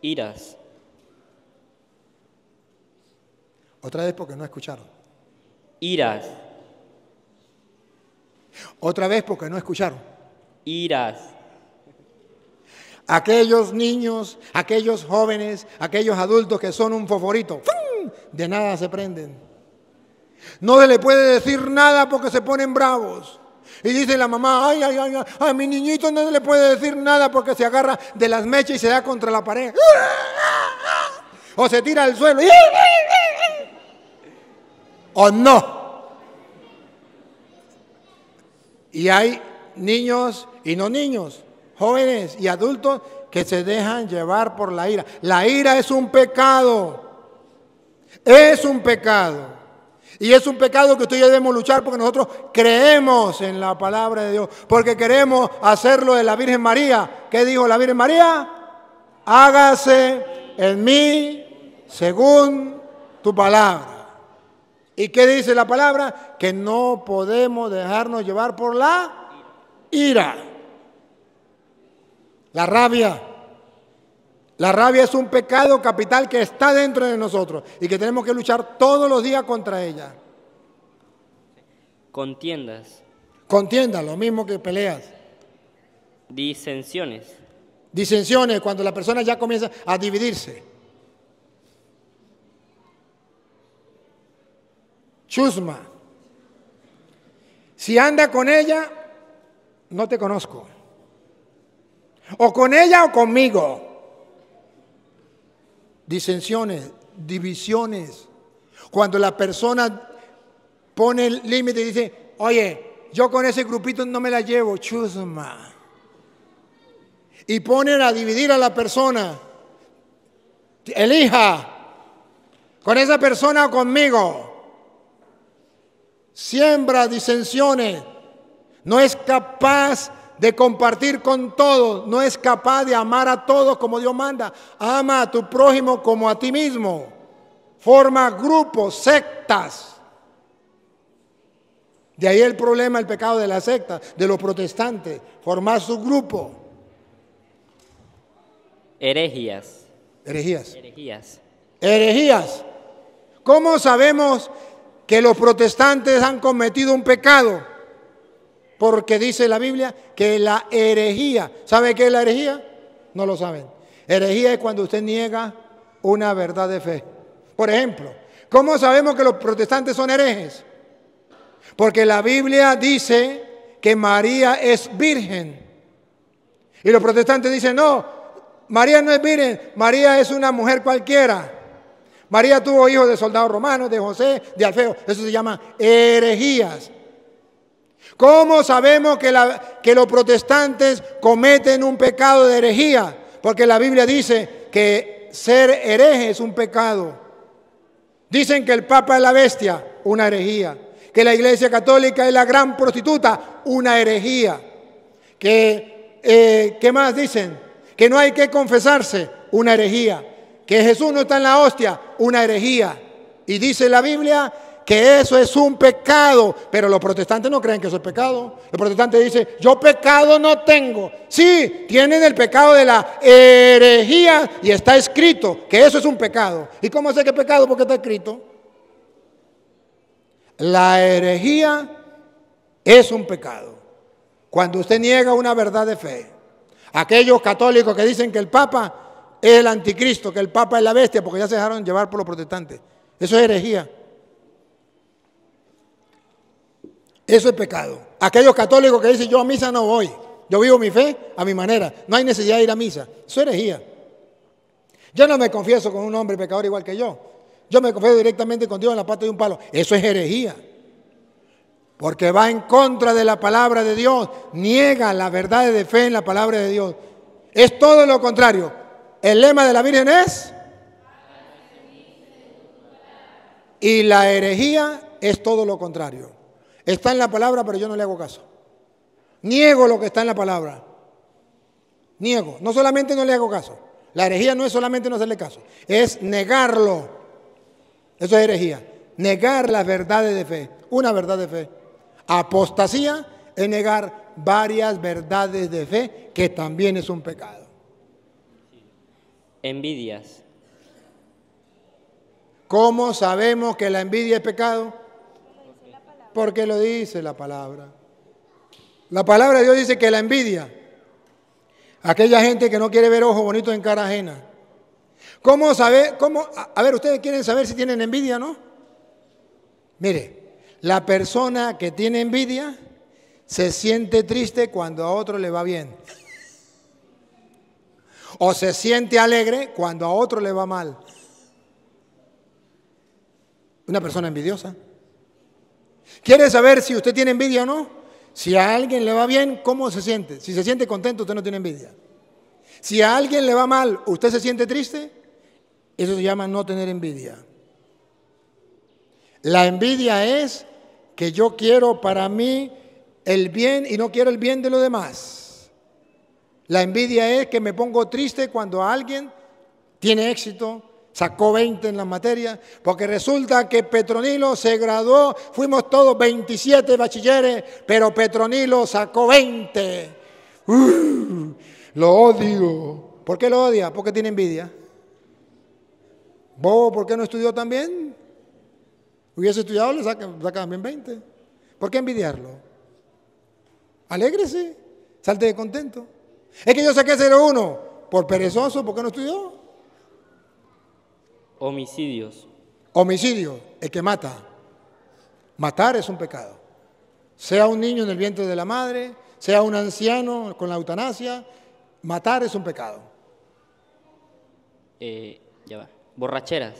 Speaker 2: Iras. Otra vez porque no escucharon. Iras. Otra vez porque no escucharon. Iras. Aquellos niños, aquellos jóvenes, aquellos adultos que son un foforito, de nada se prenden. No se le puede decir nada porque se ponen bravos. Y dice la mamá, ay, ay, ay, ay, a mi niñito no se le puede decir nada porque se agarra de las mechas y se da contra la pared. O se tira al suelo o no. Y hay niños y no niños, jóvenes y adultos que se dejan llevar por la ira. La ira es un pecado. Es un pecado. Y es un pecado que ustedes debemos luchar porque nosotros creemos en la palabra de Dios, porque queremos hacerlo de la Virgen María. ¿Qué dijo la Virgen María? Hágase en mí según tu palabra. ¿Y qué dice la palabra? Que no podemos dejarnos llevar por la ira. La rabia. La rabia es un pecado capital que está dentro de nosotros y que tenemos que luchar todos los días contra ella.
Speaker 4: Contiendas.
Speaker 2: Contiendas, lo mismo que peleas.
Speaker 4: Disensiones.
Speaker 2: Disensiones, cuando la persona ya comienza a dividirse. chusma. Si anda con ella, no te conozco. O con ella o conmigo. Disensiones, divisiones. Cuando la persona pone el límite y dice, oye, yo con ese grupito no me la llevo, chusma. Y ponen a dividir a la persona. Elija con esa persona o conmigo siembra disensiones, no es capaz de compartir con todos, no es capaz de amar a todos como Dios manda. Ama a tu prójimo como a ti mismo. Forma grupos, sectas. De ahí el problema, el pecado de la secta, de los protestantes, formar su grupo.
Speaker 4: Herejías. Herejías. Herejías.
Speaker 2: Herejías. ¿Cómo sabemos que los protestantes han cometido un pecado, porque dice la Biblia que la herejía, ¿sabe qué es la herejía? No lo saben. Herejía es cuando usted niega una verdad de fe. Por ejemplo, ¿cómo sabemos que los protestantes son herejes? Porque la Biblia dice que María es virgen. Y los protestantes dicen, no, María no es virgen, María es una mujer cualquiera. María tuvo hijos de soldados romanos, de José, de Alfeo. Eso se llama herejías. ¿Cómo sabemos que, los protestantes cometen un pecado de herejía? Porque la Biblia dice que ser hereje es un pecado. Dicen que el Papa es la bestia, una herejía. Que la Iglesia Católica es la gran prostituta, una herejía. Que, eh, ¿qué más dicen? Que no hay que confesarse, una herejía que Jesús no está en la hostia, una herejía. Y dice la Biblia que eso es un pecado, pero los protestantes no creen que eso es pecado. Los protestantes dicen, yo pecado no tengo. Sí, tienen el pecado de la herejía y está escrito que eso es un pecado. ¿Y cómo sé que pecado? Porque está escrito. La herejía es un pecado. Cuando usted niega una verdad de fe, aquellos católicos que dicen que el Papa es el anticristo, que el Papa es la bestia, porque ya se dejaron llevar por los protestantes. Eso es herejía. Eso es pecado. Aquellos católicos que dicen yo a misa no voy, yo vivo mi fe a mi manera, no hay necesidad de ir a misa. Eso es herejía. Yo no me confieso con un hombre pecador igual que yo. Yo me confieso directamente con Dios en la pata de un palo. Eso es herejía. Porque va en contra de la palabra de Dios. Niega la verdad de fe en la palabra de Dios. Es todo lo contrario. El lema de la Virgen es... Y la herejía es todo lo contrario. Está en la palabra, pero yo no le hago caso. Niego lo que está en la palabra. Niego. No solamente no le hago caso. La herejía no es solamente no hacerle caso, es negarlo. Eso es herejía. Negar las verdades de fe. Una verdad de fe. Apostasía es negar varias verdades de fe, que también es un pecado.
Speaker 4: Envidias.
Speaker 2: ¿Cómo sabemos que la envidia es pecado? Porque lo dice la palabra. La palabra de Dios dice que la envidia, aquella gente que no quiere ver ojos bonitos en cara ajena. ¿Cómo saber? Cómo, a ver, ustedes quieren saber si tienen envidia, ¿no? Mire, la persona que tiene envidia se siente triste cuando a otro le va bien o se siente alegre cuando a otro le va mal. Una persona envidiosa. ¿Quiere saber si usted tiene envidia o no? Si a alguien le va bien, ¿cómo se siente? Si se siente contento, usted no tiene envidia. Si a alguien le va mal, ¿usted se siente triste? Eso se llama no tener envidia. La envidia es que yo quiero para mí el bien y no quiero el bien de los demás. La envidia es que me pongo triste cuando alguien tiene éxito, sacó 20 en la materia, porque resulta que Petronilo se graduó, fuimos todos 27 bachilleres, pero Petronilo sacó 20. ¡Uh! lo odio. ¿Por qué lo odia? Porque tiene envidia. ¿Bobo por qué no estudió también? Hubiese estudiado, le saca 20. ¿Por qué envidiarlo? Alégrese, salte de contento. Es que yo sé saqué 0,1 por perezoso, porque no estudió.
Speaker 4: Homicidios.
Speaker 2: Homicidio, el que mata. Matar es un pecado. Sea un niño en el vientre de la madre, sea un anciano con la eutanasia, matar es un pecado.
Speaker 4: Eh, ya va. Borracheras.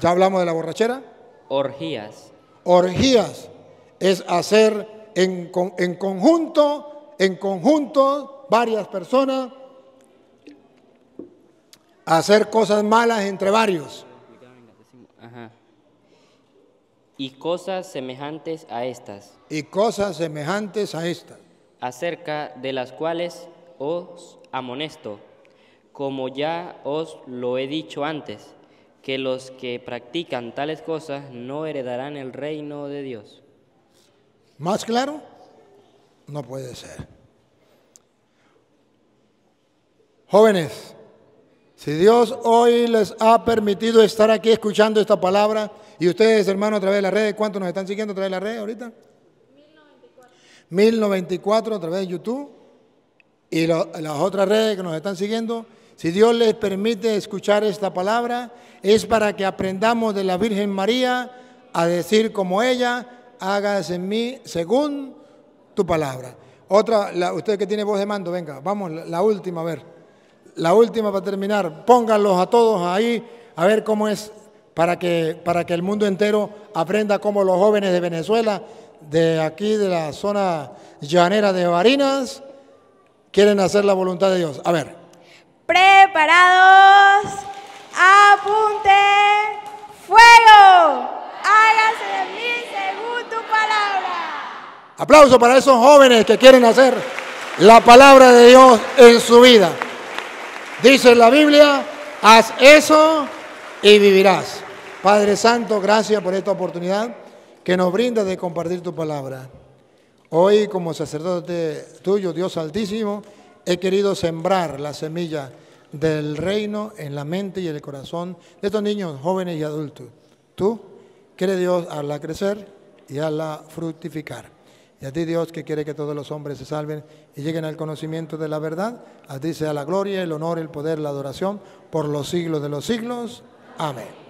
Speaker 2: Ya hablamos de la borrachera.
Speaker 4: Orgías.
Speaker 2: Orgías es hacer en, en conjunto, en conjunto varias personas hacer cosas malas entre varios.
Speaker 4: Y cosas semejantes a estas.
Speaker 2: Y cosas semejantes a estas.
Speaker 4: Acerca de las cuales os amonesto, como ya os lo he dicho antes, que los que practican tales cosas no heredarán el reino de Dios.
Speaker 2: ¿Más claro? No puede ser. Jóvenes, si Dios hoy les ha permitido estar aquí escuchando esta palabra, y ustedes, hermanos, a través de las redes, ¿cuántos nos están siguiendo a través de las redes ahorita? 1094. 1094 a través de YouTube y las otras redes que nos están siguiendo. Si Dios les permite escuchar esta palabra, es para que aprendamos de la Virgen María a decir como ella, hágase en mí según tu palabra. Otra, usted que tiene voz de mando, venga, vamos, la última, a ver la última para terminar, pónganlos a todos ahí a ver cómo es para que, para que el mundo entero aprenda cómo los jóvenes de Venezuela, de aquí, de la zona llanera de Barinas, quieren hacer la voluntad de Dios. A ver.
Speaker 3: Preparados,
Speaker 2: apunte, fuego,
Speaker 3: hágase de mí según tu palabra.
Speaker 2: Aplauso para esos jóvenes que quieren hacer la palabra de Dios en su vida. Dice la Biblia, haz eso y vivirás. Padre Santo, gracias por esta oportunidad que nos brinda de compartir tu palabra. Hoy como sacerdote tuyo, Dios Altísimo, he querido sembrar la semilla del reino en la mente y el corazón de estos niños, jóvenes y adultos. Tú, quiere Dios, la crecer y la fructificar. Y a ti Dios que quiere que todos los hombres se salven y lleguen al conocimiento de la verdad, a ti sea la gloria, el honor, el poder, la adoración por los siglos de los siglos. Amén.